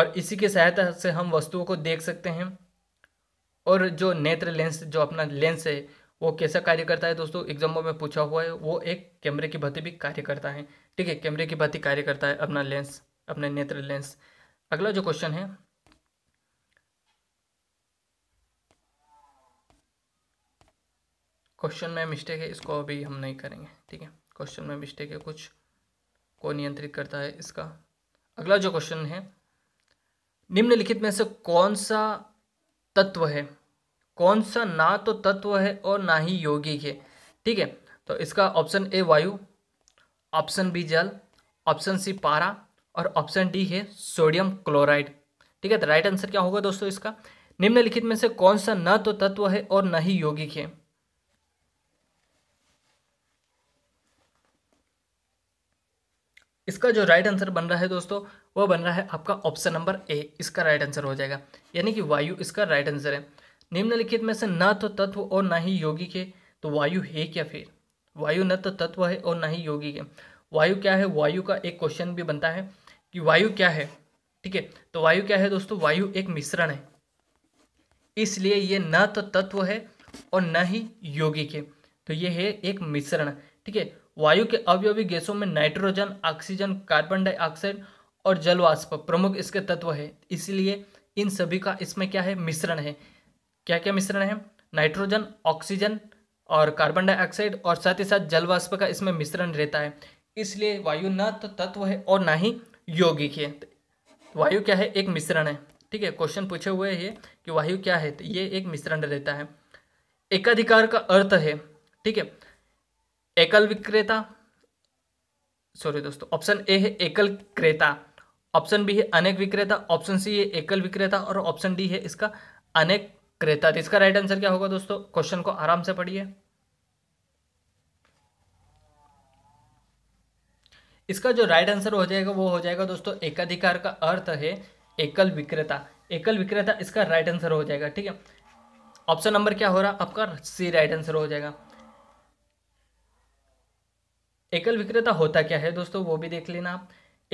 और इसी की सहायता से हम वस्तुओं को देख सकते हैं और जो नेत्र लेंस जो अपना लेंस है वो कैसा कार्य करता है दोस्तों एग्जामों में पूछा हुआ है वो एक कैमरे की भांति भी कार्य करता है ठीक है कैमरे की भांति कार्य करता है अपना लेंस अपने नेत्र लेंस अगला जो क्वेश्चन है क्वेश्चन में मिस्टेक है इसको अभी हम नहीं करेंगे ठीक है क्वेश्चन में मिस्टेक है कुछ को नियंत्रित करता है इसका अगला जो क्वेश्चन है निम्नलिखित में से कौन सा तत्व है कौन सा ना तो तत्व है और ना ही यौगिक है ठीक है तो इसका ऑप्शन ए वायु ऑप्शन बी जल ऑप्शन सी पारा और ऑप्शन डी है सोडियम क्लोराइड ठीक है तो राइट आंसर क्या होगा दोस्तों इसका निम्नलिखित में से कौन सा न तो तत्व है और न ही यौगिक है इसका जो राइट आंसर बन रहा है दोस्तों वो बन रहा है आपका ऑप्शन नंबर ए इसका राइट आंसर हो जाएगा यानी कि वायु इसका राइट आंसर है निम्नलिखित में से न तो तत्व और ना ही यौगिक है तो वायु है क्या फिर वायु न तो तत्व है और ना ही यौगिक है वायु क्या है वायु का एक क्वेश्चन भी बनता है कि वायु क्या है ठीक है तो वायु क्या है दोस्तों वायु एक मिश्रण है इसलिए ये न तो तत्व है और न ही यौगिक है तो ये है एक मिश्रण ठीक है वायु के अवयवी गैसों में नाइट्रोजन ऑक्सीजन कार्बन डाइऑक्साइड और जलवाष्प प्रमुख इसके तत्व है इसलिए इन सभी का इसमें क्या है मिश्रण है क्या क्या मिश्रण है नाइट्रोजन ऑक्सीजन और कार्बन डाइऑक्साइड और साथ ही साथ जलवाष्प का इसमें मिश्रण रहता है इसलिए वायु न तो तत्व है और ना ही यौगिक है वायु क्या है एक मिश्रण है ठीक है क्वेश्चन पूछे हुए है कि वायु क्या है तो ये एक मिश्रण रहता है एकाधिकार का अर्थ है ठीक है एकल विक्रेता सॉरी दोस्तों ऑप्शन ए है एकल क्रेता ऑप्शन बी है अनेक विक्रेता ऑप्शन सी है एकल विक्रेता और ऑप्शन डी है इसका अनेक क्रेता तो इसका राइट आंसर क्या होगा दोस्तों क्वेश्चन को आराम से पढ़िए इसका जो राइट आंसर हो जाएगा वो हो जाएगा दोस्तों एकाधिकार का अर्थ है एकल विक्रेता एकल विक्रेता इसका राइट आंसर हो जाएगा ठीक है ऑप्शन नंबर क्या हो रहा आपका सी राइट आंसर हो जाएगा एकल विक्रेता होता क्या है दोस्तों वो भी देख लेना आप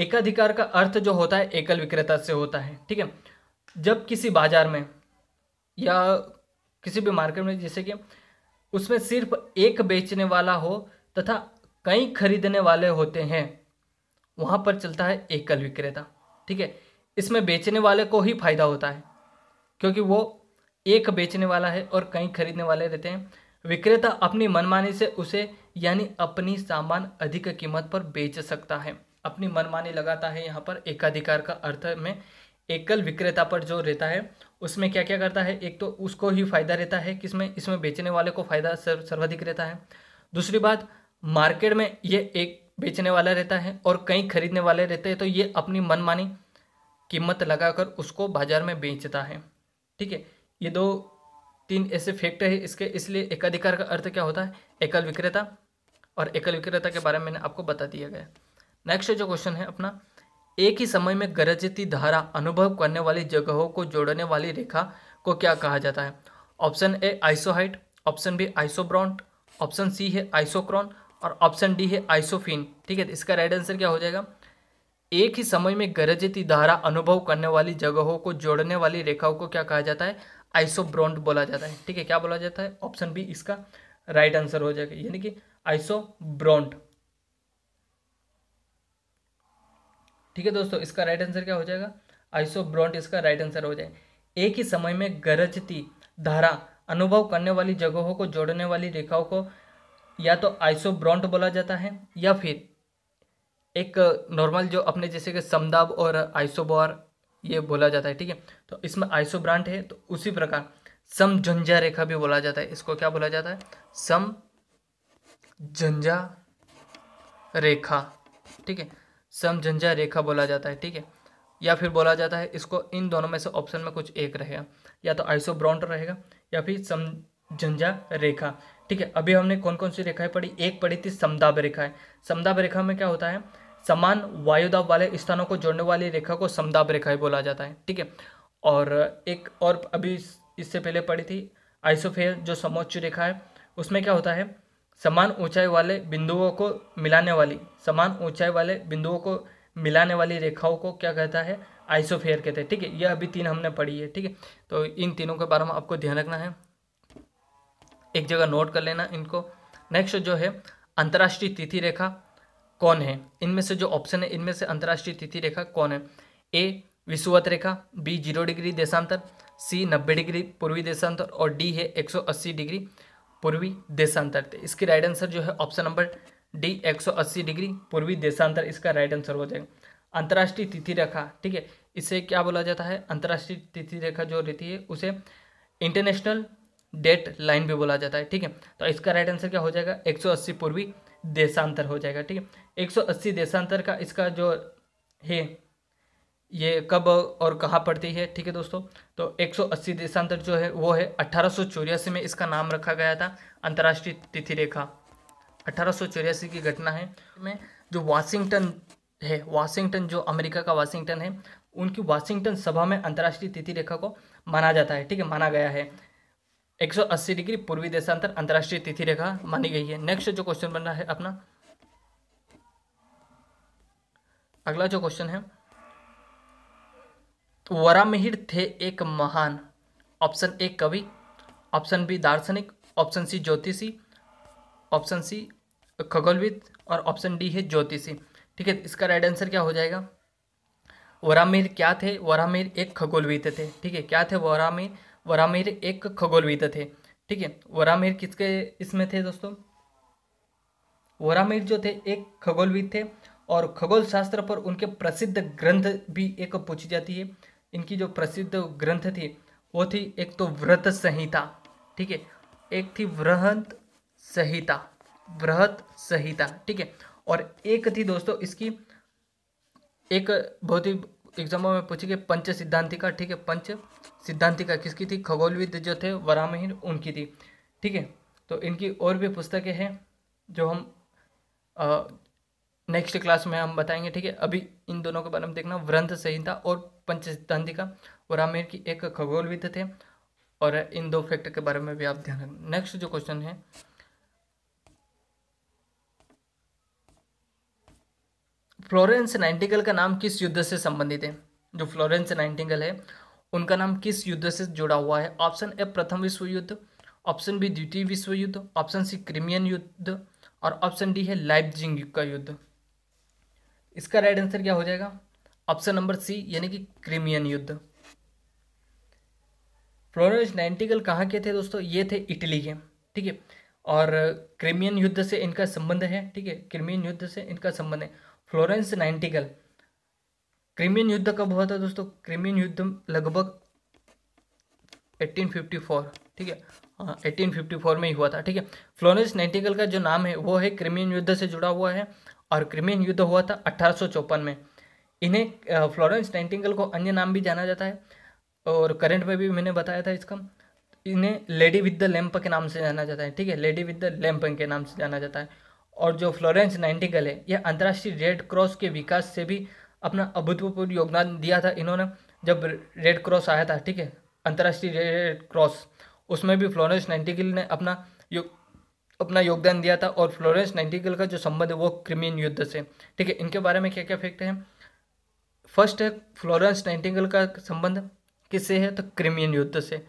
एकाधिकार का अर्थ जो होता है एकल विक्रेता से होता है ठीक है जब किसी बाजार में या किसी भी मार्केट में जैसे कि उसमें सिर्फ एक बेचने वाला हो तथा कई खरीदने वाले होते हैं वहाँ पर चलता है एकल विक्रेता ठीक है इसमें बेचने वाले को ही फायदा होता है क्योंकि वो एक बेचने वाला है और कई खरीदने वाले रहते हैं विक्रेता अपनी मनमानी से उसे यानी अपनी सामान अधिक कीमत पर बेच सकता है अपनी मनमानी लगाता है यहाँ पर एकाधिकार का अर्थ में एकल विक्रेता पर जो रहता है उसमें क्या क्या करता है एक तो उसको ही फायदा रहता है किसमें इसमें बेचने वाले को फायदा सर्वाधिक रहता है दूसरी बात मार्केट में ये एक बेचने वाला रहता है और कहीं खरीदने वाले रहते हैं तो ये अपनी मनमानी कीमत लगाकर उसको बाज़ार में बेचता है ठीक है ये दो तीन ऐसे फैक्ट है इसके इसलिए एकाधिकार का अर्थ क्या होता है एकल विक्रेता और एकल विक्रेता के बारे में मैंने आपको बता दिया गया नेक्स्ट जो क्वेश्चन है अपना एक ही समय में गरजती धारा अनुभव करने वाली जगहों को जोड़ने वाली रेखा को क्या कहा जाता है option A isohyet option B isobront option C है आइसोक्रॉन और ऑप्शन डी है आइसोफिन ठीक है तो इसका राइट आंसर क्या हो जाएगा एक ही समय में गरजती धारा अनुभव करने वाली जगहों को जोड़ने वाली रेखाओं को क्या कहा जाता है आइसोब्रॉन्ड बोला जाता है ठीक है क्या बोला जाता है ऑप्शन बी इसका राइट आंसर हो जाएगा यानी कि आइसोब्रॉन्ट ठीक है दोस्तों इसका राइट आंसर क्या हो जाएगा आइसोब्रॉन्ट इसका राइट आंसर हो जाएगा एक ही समय में गरजती धारा अनुभव करने वाली जगहों को जोड़ने वाली रेखाओं को या तो आइसोब्रॉन्ट बोला जाता है या फिर एक नॉर्मल जो अपने जैसे कि समदाब और आइसोबॉर ये बोला जाता है ठीक है तो इसमें आइसोब्रांट है तो उसी प्रकार सम झंझा रेखा भी बोला जाता है इसको क्या बोला जाता है सम झंझा रेखा ठीक है सम झंझा रेखा बोला जाता है ठीक है या फिर बोला जाता है इसको इन दोनों में से ऑप्शन में कुछ एक रहेगा या तो आइसोब्रॉन्ट रहेगा या फिर सम झंझा रेखा ठीक है अभी हमने कौन कौन सी रेखाएं पढ़ी एक पढ़ी थी समदाब रेखाएं समदाब रेखा में क्या होता है समान वायुदाब वाले स्थानों को जोड़ने वाली रेखा को समदाब रेखाएं बोला जाता है ठीक है और एक और अभी इससे पहले पढ़ी थी आइसोफेयर जो समोच्च रेखा है उसमें क्या होता है समान ऊंचाई वाले बिंदुओं को मिलाने वाली समान ऊंचाई वाले बिंदुओं को मिलाने वाली रेखाओं को क्या कहता है आइसोफेयर कहते हैं ठीक है यह अभी तीन हमने पढ़ी है ठीक है तो इन तीनों के बारे में आपको ध्यान रखना है एक जगह नोट कर लेना इनको नेक्स्ट जो है अंतर्राष्ट्रीय तिथि रेखा कौन है इनमें से जो ऑप्शन है इनमें से अंतर्राष्ट्रीय तिथि रेखा कौन है ए विषुवत रेखा बी जीरो डिग्री देशांतर सी नब्बे डिग्री पूर्वी देशांतर और डी है अस्सी डिग्री पूर्वी देशांतर तो इसकी राइट आंसर जो है ऑप्शन नंबर डी 180 डिग्री पूर्वी देशांतर इसका राइट आंसर हो जाएगा अंतर्राष्ट्रीय तिथि रेखा ठीक है इसे क्या बोला जाता है अंतर्राष्ट्रीय तिथि रेखा जो रहती है उसे इंटरनेशनल डेट लाइन भी बोला जाता है ठीक है तो इसका राइट आंसर क्या हो जाएगा 180 पूर्वी देशांतर हो जाएगा ठीक है 180 देशांतर का इसका जो है ये कब और कहाँ पड़ती है ठीक है दोस्तों तो 180 देशांतर जो है वो है अठारह में इसका नाम रखा गया था अंतर्राष्ट्रीय तिथि रेखा अठारह की घटना है में जो वाशिंगटन है वाशिंगटन जो अमेरिका का वाशिंगटन है उनकी वाशिंगटन सभा में अंतर्राष्ट्रीय तिथि रेखा को माना जाता है ठीक है माना गया है 180 डिग्री पूर्वी देशांतर अंतर्राष्ट्रीय तिथि रेखा मानी गई है नेक्स्ट जो क्वेश्चन बन रहा है अपना अगला जो क्वेश्चन है वरामिहिर थे एक महान ऑप्शन ए कवि ऑप्शन बी दार्शनिक ऑप्शन सी ज्योतिषी ऑप्शन सी खगोलविद और ऑप्शन डी है ज्योतिषी ठीक है इसका राइट आंसर क्या हो जाएगा वरामिहिर क्या थे वरामीर एक खगोलविद थे ठीक है क्या थे वरामीर वरामीर एक खगोलविद थे ठीक है वरामीर किसके इसमें थे दोस्तों वरामीर जो थे एक खगोलविद थे और खगोल शास्त्र पर उनके प्रसिद्ध ग्रंथ भी एक पूछी जाती है इनकी जो प्रसिद्ध ग्रंथ थी वो थी एक तो व्रत संहिता ठीक है एक थी वृहत संहिता वृहत संहिता ठीक है और एक थी दोस्तों इसकी एक बहुत ही एग्जामों में पूछी गई पंच सिद्धांतिका ठीक है पंच सिद्धांतिका किसकी थी खगोलविद जो थे वरामहीन उनकी थी ठीक है तो इनकी और भी पुस्तकें हैं जो हम नेक्स्ट क्लास में हम बताएंगे ठीक है अभी इन दोनों के बारे में देखना व्रंथ संहिता और पंच सिद्धांतिका वरामहीन की एक खगोलविद थे और इन दो फैक्ट के बारे में भी आप ध्यान रखना नेक्स्ट जो क्वेश्चन है फ्लोरेंस नाइंटिंगल का नाम किस युद्ध से संबंधित है जो फ्लोरेंस नाइंटिंगल है उनका नाम किस युद्ध से जुड़ा हुआ है ऑप्शन ए प्रथम विश्व युद्ध ऑप्शन बी द्वितीय विश्व युद्ध ऑप्शन सी क्रिमियन युद्ध और ऑप्शन डी है लाइपजिंग का युद्ध इसका राइट आंसर क्या हो जाएगा ऑप्शन नंबर सी यानी कि क्रिमियन युद्ध फ्लोरेंस नाइंटिकल कहाँ के थे दोस्तों ये थे इटली के ठीक है और क्रिमियन युद्ध से इनका संबंध है ठीक है क्रिमियन युद्ध से इनका संबंध है फ्लोरेंस नाइंटिकल क्रिमियन युद्ध कब हुआ था दोस्तों क्रिमियन युद्ध लगभग 1854 ठीक है हाँ फोर में ही हुआ था ठीक है फ्लोरेंस नाइंटिकल का जो नाम है वो है क्रिमियन युद्ध से जुड़ा हुआ है और क्रिमियन युद्ध हुआ था अठारह में इन्हें फ्लोरेंस नाइंटिकल को अन्य नाम भी जाना जाता है और करंट में भी मैंने बताया था इसका इन्हें लेडी विद द लैम्प के नाम से जाना जाता है ठीक है लेडी विद द लैम्प के नाम से जाना जाता है और जो फ्लोरेंस नाइन्टिंगल है यह अंतर्राष्ट्रीय रेड क्रॉस के विकास से भी अपना अभूतपूर्व योगदान दिया था इन्होंने जब रेड क्रॉस आया था ठीक है अंतर्राष्ट्रीय रेड क्रॉस उसमें भी फ्लोरेंस नाइन्टिंगल ने अपना योग अपना योगदान दिया था और फ्लोरेंस नाइन्टिंगल का जो संबंध है वो क्रिमियन युद्ध से ठीक है इनके बारे में क्या क्या फैक्ट हैं फर्स्ट है फ्लोरेंस नाइन्टिंगल का संबंध किससे है तो क्रिमियन युद्ध से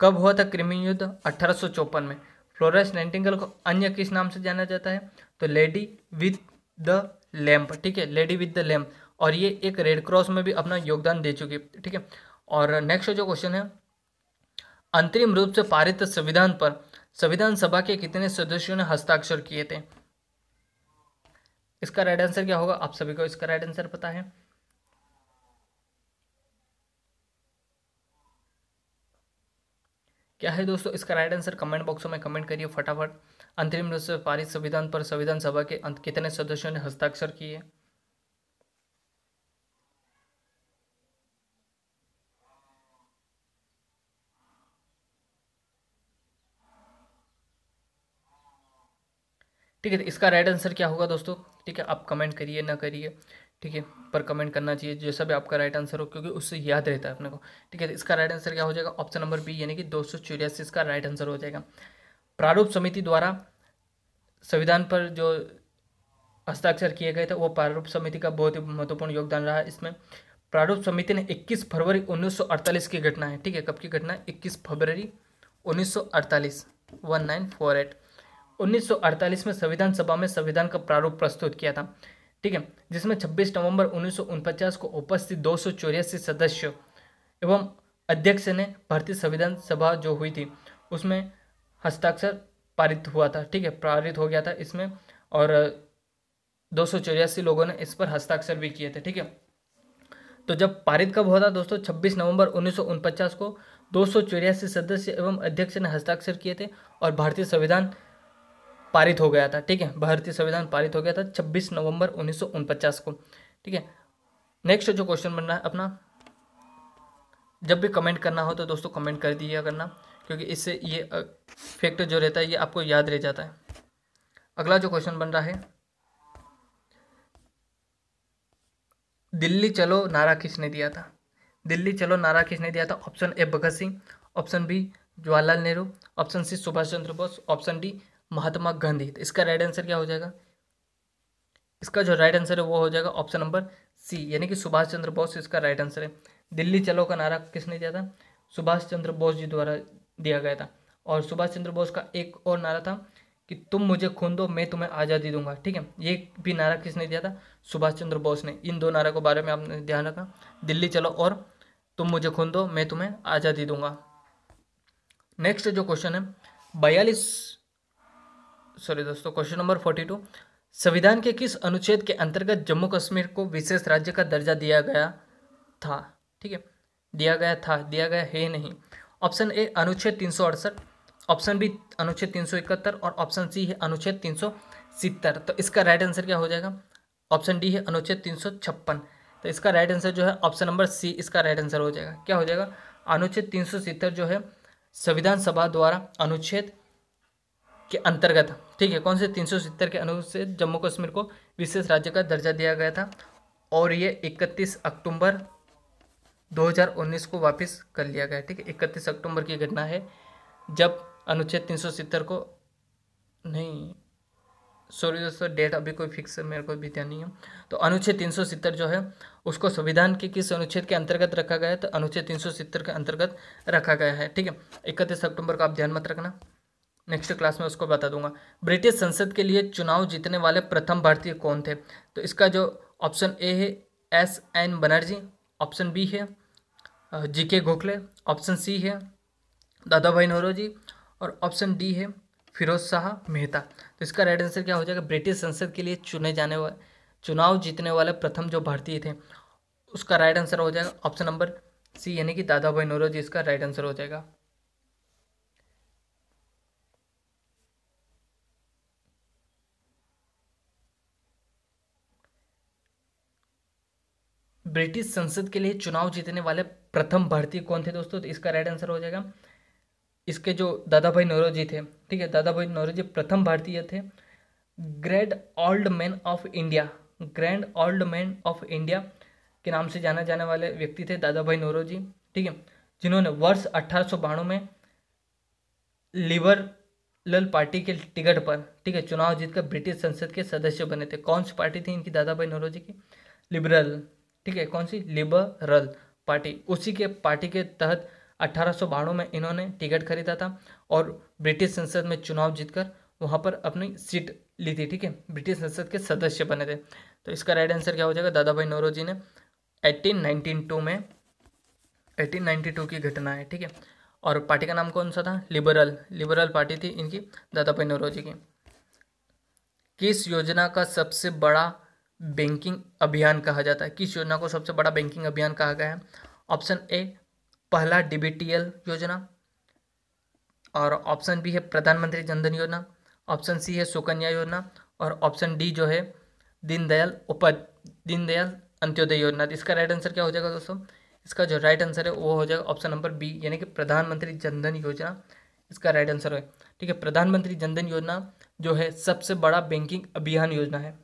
कब हुआ था क्रिमियन युद्ध अठारह में फ्लोरेंस नाइन्टिंगल को अन्य किस नाम से जाना जाता है तो लेडी विद द लैम्प ठीक है लेडी विद द लैम्प और ये एक रेड क्रॉस में भी अपना योगदान दे चुकी है ठीक है और नेक्स्ट जो क्वेश्चन है अंतरिम रूप से पारित संविधान पर संविधान सभा के कितने सदस्यों ने हस्ताक्षर किए थे इसका राइट आंसर क्या होगा आप सभी को इसका राइट आंसर पता है क्या है दोस्तों इसका राइट आंसर कमेंट बॉक्स में कमेंट करिए फटाफट अंतरिम रूप से पारित संविधान पर संविधान सभा के कितने सदस्यों ने हस्ताक्षर किए ठीक है तो इसका राइट आंसर क्या होगा दोस्तों ठीक है आप कमेंट करिए ना करिए ठीक है पर कमेंट करना चाहिए जैसा भी आपका राइट आंसर हो क्योंकि उससे याद रहता है अपने को ठीक है तो इसका राइट आंसर क्या हो जाएगा ऑप्शन नंबर बी यानी कि दो सौ इसका राइट आंसर हो जाएगा प्रारूप समिति द्वारा संविधान पर जो हस्ताक्षर किए गए थे वो प्रारूप समिति का बहुत ही महत्वपूर्ण योगदान रहा है इसमें प्रारूप समिति ने 21 फरवरी 1948 की घटना है ठीक है कब की घटना 21 फरवरी 1948 1948 1948 में संविधान सभा में संविधान का प्रारूप प्रस्तुत किया था ठीक है जिसमें 26 नवंबर उन्नीस को उपस्थित दो सदस्यों एवं अध्यक्ष ने भारतीय संविधान सभा जो हुई थी उसमें हस्ताक्षर पारित हुआ था ठीक है पारित हो गया था इसमें और दो लोगों ने इस पर हस्ताक्षर भी किए थे ठीक है तो जब पारित कब हुआ था दोस्तों 26 नवंबर उन्नीस को दो सदस्य एवं अध्यक्ष ने हस्ताक्षर किए थे और भारतीय संविधान पारित हो गया था ठीक है भारतीय संविधान पारित हो गया था 26 नवंबर उन्नीस को ठीक है नेक्स्ट जो क्वेश्चन बन रहा है अपना जब भी कमेंट करना हो तो दोस्तों कमेंट कर दिया करना क्योंकि इससे ये फैक्ट जो रहता है ये आपको याद रह जाता है अगला जो क्वेश्चन बन रहा है दिल्ली चलो नारा किसने दिया था दिल्ली चलो नारा किसने दिया था option A Bhagat Singh option B Jawaharlal Nehru option C Subhash Chandra Bose option D Mahatma Gandhi तो इसका राइट आंसर क्या हो जाएगा इसका जो राइट आंसर है वो हो जाएगा ऑप्शन नंबर सी यानी कि सुभाष चंद्र बोस इसका राइट आंसर है दिल्ली चलो का नारा किसने दिया था सुभाष चंद्र बोस जी द्वारा दिया गया था और सुभाष चंद्र बोस का एक और नारा था कि तुम मुझे खून दो मैं तुम्हें आज़ादी दूंगा ठीक है ये भी नारा किसने दिया था सुभाष चंद्र बोस ने इन दो नारा के बारे में आपने ध्यान रखा दिल्ली चलो और तुम मुझे खून दो मैं तुम्हें आज़ादी दूंगा नेक्स्ट जो क्वेश्चन है बयालीस सॉरी दोस्तों क्वेश्चन नंबर फोर्टी टू संविधान के किस अनुच्छेद के अंतर्गत जम्मू कश्मीर को विशेष राज्य का दर्जा दिया गया था ठीक है दिया गया था दिया गया है नहीं ऑप्शन ए अनुच्छेद तीन ऑप्शन बी अनुच्छेद तीन और ऑप्शन सी है अनुच्छेद तीन तो इसका राइट आंसर क्या हो जाएगा ऑप्शन डी है अनुच्छेद तीन तो इसका राइट आंसर जो है ऑप्शन नंबर सी इसका राइट आंसर हो जाएगा क्या हो जाएगा अनुच्छेद तीन जो है संविधान सभा द्वारा अनुच्छेद के अंतर्गत ठीक है कौन से तीन के अनुच्छेद जम्मू कश्मीर को विशेष राज्य का दर्जा दिया गया था और ये 31 अक्टूबर 2019 को वापस कर लिया गया ठीक है इकतीस अक्टूबर की घटना है जब अनुच्छेद 370 को नहीं सॉरी दोस्तों डेट अभी कोई फिक्स मेरे को भी ध्यान नहीं है तो अनुच्छेद 370 जो है उसको संविधान के किस अनुच्छेद के अंतर्गत रखा गया है तो अनुच्छेद 370 के अंतर्गत रखा गया है ठीक है इकतीस अक्टूबर का आप ध्यान मत रखना नेक्स्ट क्लास में उसको बता दूंगा ब्रिटिश संसद के लिए चुनाव जीतने वाले प्रथम भारतीय कौन थे तो इसका जो ऑप्शन ए है S N Banerjee option B है जी के गोखले ऑप्शन सी है दादा भाई नौरोजी और ऑप्शन डी है फिरोज शाह मेहता तो इसका राइट आंसर क्या हो जाएगा ब्रिटिश संसद के लिए चुने जाने वाले चुनाव जीतने वाले प्रथम जो भारतीय थे उसका राइट आंसर हो जाएगा ऑप्शन नंबर सी यानी कि दादा भाई नौरोजी इसका राइट आंसर हो जाएगा ब्रिटिश संसद के लिए चुनाव जीतने वाले प्रथम भारतीय कौन थे दोस्तों तो इसका राइट आंसर हो जाएगा इसके जो दादा भाई नौरोजी थे ठीक है दादा भाई नौरोजी प्रथम भारतीय थे grand old man of India grand old man of India के नाम से जाना जाने वाले व्यक्ति थे दादा भाई नौरोजी ठीक है जिन्होंने वर्ष अठारह में लिबरल पार्टी के टिकट पर ठीक है चुनाव जीतकर ब्रिटिश संसद के सदस्य बने थे कौन सी पार्टी थी इनकी दादा भाई नौरोजी की लिबरल ठीक है कौन सी लिबरल पार्टी उसी के पार्टी के तहत अठारह में इन्होंने टिकट खरीदा था और ब्रिटिश संसद में चुनाव जीतकर वहां पर अपनी सीट ली थी ठीक है ब्रिटिश संसद के सदस्य बने थे तो इसका राइट आंसर क्या हो जाएगा दादा भाई नौरोजी ने 1892 में 1892 की घटना है ठीक है और पार्टी का नाम कौन सा था लिबरल लिबरल पार्टी थी इनकी दादा भाई नौरोजी की किस योजना का सबसे बड़ा बैंकिंग अभियान कहा जाता है किस योजना को सबसे बड़ा बैंकिंग अभियान कहा गया है ऑप्शन ए पहला डीबीटीएल योजना और ऑप्शन बी है प्रधानमंत्री जनधन योजना ऑप्शन सी है सुकन्या योजना और ऑप्शन डी जो है दीनदयाल उप दीनदयाल अंत्योदय योजना तो इसका राइट आंसर क्या हो जाएगा दोस्तों इसका जो राइट आंसर है वो हो जाएगा ऑप्शन नंबर बी यानी कि प्रधानमंत्री जनधन योजना इसका राइट आंसर है ठीक है प्रधानमंत्री जनधन योजना जो है सबसे बड़ा बैंकिंग अभियान योजना है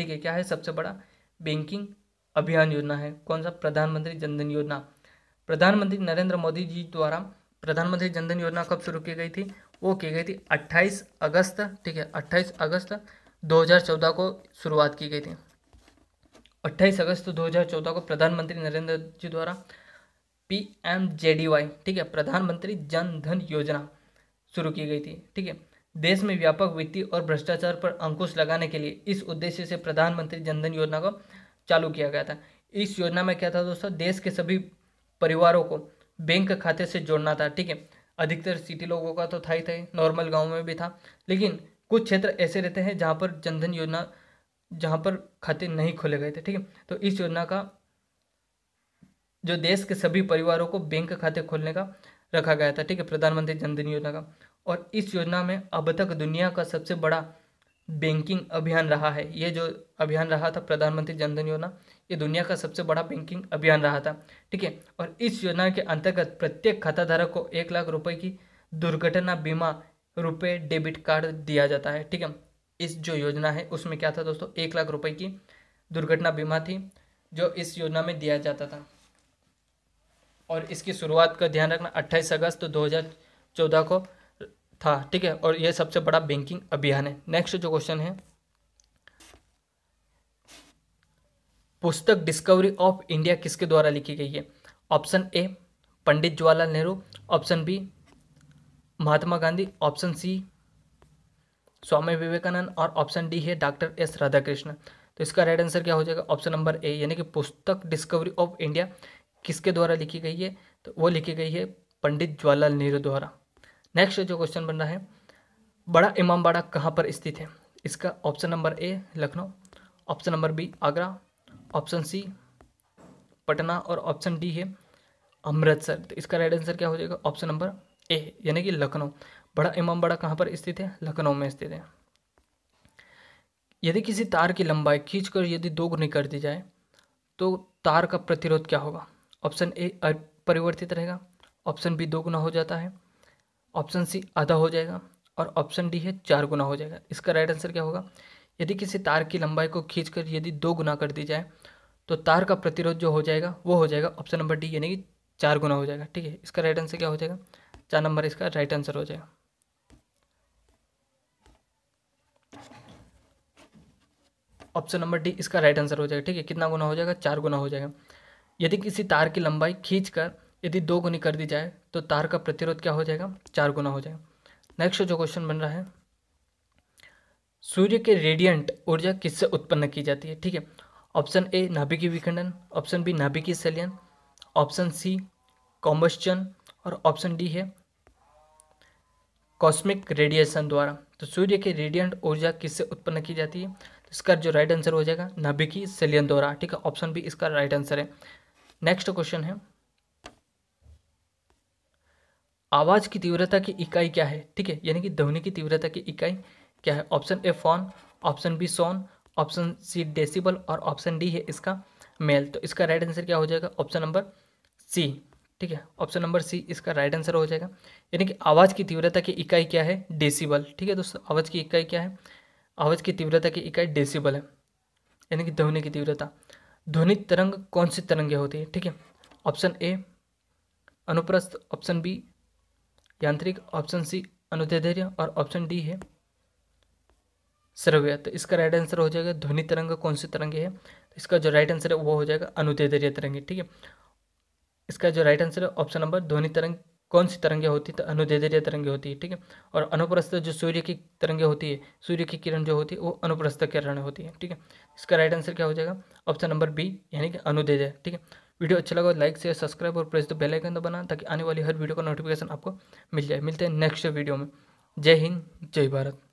ठीक है क्या है सबसे बड़ा बैंकिंग अभियान योजना है कौन सा प्रधानमंत्री जनधन योजना प्रधानमंत्री नरेंद्र मोदी जी द्वारा प्रधानमंत्री जनधन योजना कब शुरू की गई थी वो की गई थी 28 अगस्त ठीक है 28 अगस्त 2014 को शुरुआत की गई थी 28 अगस्त 2014 को प्रधानमंत्री नरेंद्र जी द्वारा पी ठीक है प्रधानमंत्री जन धन योजना शुरू की गई थी ठीक है देश में व्यापक वित्तीय और भ्रष्टाचार पर अंकुश लगाने के लिए इस उद्देश्य से प्रधानमंत्री जनधन योजना को चालू किया गया था इस योजना में क्या था दोस्तों देश के सभी परिवारों को बैंक खाते से जोड़ना था ठीक है अधिकतर सिटी लोगों का तो था ही था नॉर्मल गाँव में भी था लेकिन कुछ क्षेत्र ऐसे रहते हैं जहाँ पर जनधन योजना जहाँ पर खाते नहीं खोले गए थे ठीक है तो इस योजना का जो देश के सभी परिवारों को बैंक खाते खोलने का रखा गया था ठीक है प्रधानमंत्री जनधन योजना का और इस योजना में अब तक दुनिया का सबसे बड़ा बैंकिंग अभियान रहा है ये जो अभियान रहा था प्रधानमंत्री जनधन योजना ये दुनिया का सबसे बड़ा बैंकिंग अभियान रहा था ठीक है और इस योजना के अंतर्गत प्रत्येक खाता धारक को एक लाख रुपए की दुर्घटना बीमा रुपए डेबिट कार्ड दिया जाता है ठीक है इस जो योजना है उसमें क्या था दोस्तों एक लाख रुपये की दुर्घटना बीमा थी जो इस योजना में दिया जाता था और इसकी शुरुआत का ध्यान रखना अट्ठाईस अगस्त दो को था ठीक है और यह सबसे बड़ा बैंकिंग अभियान है नेक्स्ट जो क्वेश्चन है पुस्तक डिस्कवरी ऑफ इंडिया किसके द्वारा लिखी गई है option A Pandit Jawaharlal Nehru option B Mahatma Gandhi option C Swami Vivekananda और ऑप्शन डी है डॉक्टर एस राधाकृष्णन तो इसका राइट आंसर क्या हो जाएगा ऑप्शन नंबर ए यानी कि पुस्तक डिस्कवरी ऑफ इंडिया किसके द्वारा लिखी गई है तो वो लिखी गई है पंडित जवाहरलाल नेहरू द्वारा नेक्स्ट जो क्वेश्चन बन रहा है बड़ा इमामबाड़ा कहाँ पर स्थित है इसका option number A Lucknow option number B Agra option C Patna और ऑप्शन डी है अमृतसर तो इसका राइट आंसर क्या हो जाएगा ऑप्शन नंबर ए यानी कि लखनऊ बड़ा इमाम बाड़ा कहाँ पर स्थित है लखनऊ में स्थित है यदि किसी तार की लंबाई खींचकर यदि दोगुनी कर दी जाए तो तार का प्रतिरोध क्या होगा ऑप्शन ए परिवर्तित रहेगा ऑप्शन बी दोगुना हो जाता है ऑप्शन सी आधा हो जाएगा और ऑप्शन डी है चार गुना हो जाएगा इसका राइट आंसर क्या होगा यदि किसी तार की लंबाई को खींचकर यदि दो गुना कर दी जाए तो तार का प्रतिरोध जो हो जाएगा वो हो जाएगा ऑप्शन नंबर डी यानी कि चार गुना हो जाएगा ठीक है इसका राइट आंसर क्या हो जाएगा चार नंबर इसका राइट आंसर हो जाएगा ऑप्शन नंबर डी इसका राइट आंसर हो जाएगा ठीक है कितना गुना हो जाएगा चार गुना हो जाएगा यदि किसी तार की लंबाई खींच कर यदि दो गुनी कर दी जाए तो तार का प्रतिरोध क्या हो जाएगा चार गुना हो जाएगा नेक्स्ट जो क्वेश्चन बन रहा है सूर्य के रेडियंट ऊर्जा किससे उत्पन्न की जाती है ठीक है ऑप्शन ए नाभिकीय विखंडन ऑप्शन बी नाभिकीय सेलियन ऑप्शन सी कॉम्बस्चन और ऑप्शन डी है कॉस्मिक रेडिएशन द्वारा तो सूर्य के रेडियंट ऊर्जा किससे उत्पन्न की जाती है तो इसका जो राइट आंसर हो जाएगा नाभिकीय सेलियन द्वारा ठीक है ऑप्शन बी इसका राइट आंसर है नेक्स्ट क्वेश्चन है आवाज़ की तीव्रता की इकाई क्या है ठीक है यानी कि ध्वनि की तीव्रता की इकाई क्या है option A phone option B sone option C decibel और ऑप्शन डी है इसका मेल तो इसका राइट आंसर क्या हो जाएगा ऑप्शन नंबर सी ठीक है ऑप्शन नंबर सी इसका राइट आंसर हो जाएगा यानी कि आवाज़ की तीव्रता की इकाई क्या है डेसिबल ठीक है दोस्तों आवाज़ की इकाई क्या है आवाज़ की तीव्रता की इकाई डेसिबल है यानी कि ध्वनि की तीव्रता ध्वनि तरंग कौन सी तरंगें होती है ठीक है ऑप्शन ए अनुप्रस्थ ऑप्शन बी यांत्रिक ऑप्शन सी अनुत्याधैर्य और ऑप्शन डी है श्रव्य तो इसका राइट आंसर हो जाएगा ध्वनि तरंग कौन सी तरंग है तो इसका जो राइट आंसर है वो हो जाएगा अनुत्याधैर्य तरंग ठीक है इसका जो राइट आंसर है ऑप्शन नंबर ध्वनि तरंग कौन सी तरंगे होती है तो अनुदैर्य तरंगे होती है ठीक है और अनुप्रस्थ जो सूर्य की तरंगे होती है सूर्य की किरण जो होती है वो अनुप्रस्थ किरण होती है ठीक है इसका राइट आंसर क्या हो जाएगा ऑप्शन नंबर बी यानी कि अनुदैर्य ठीक है वीडियो अच्छा लगा लाइक शेयर सब्सक्राइब और प्रेस द बेल आइकन बना ताकि आने वाली हर वीडियो का नोटिफिकेशन आपको मिल जाए मिलते हैं नेक्स्ट वीडियो में जय हिंद जय भारत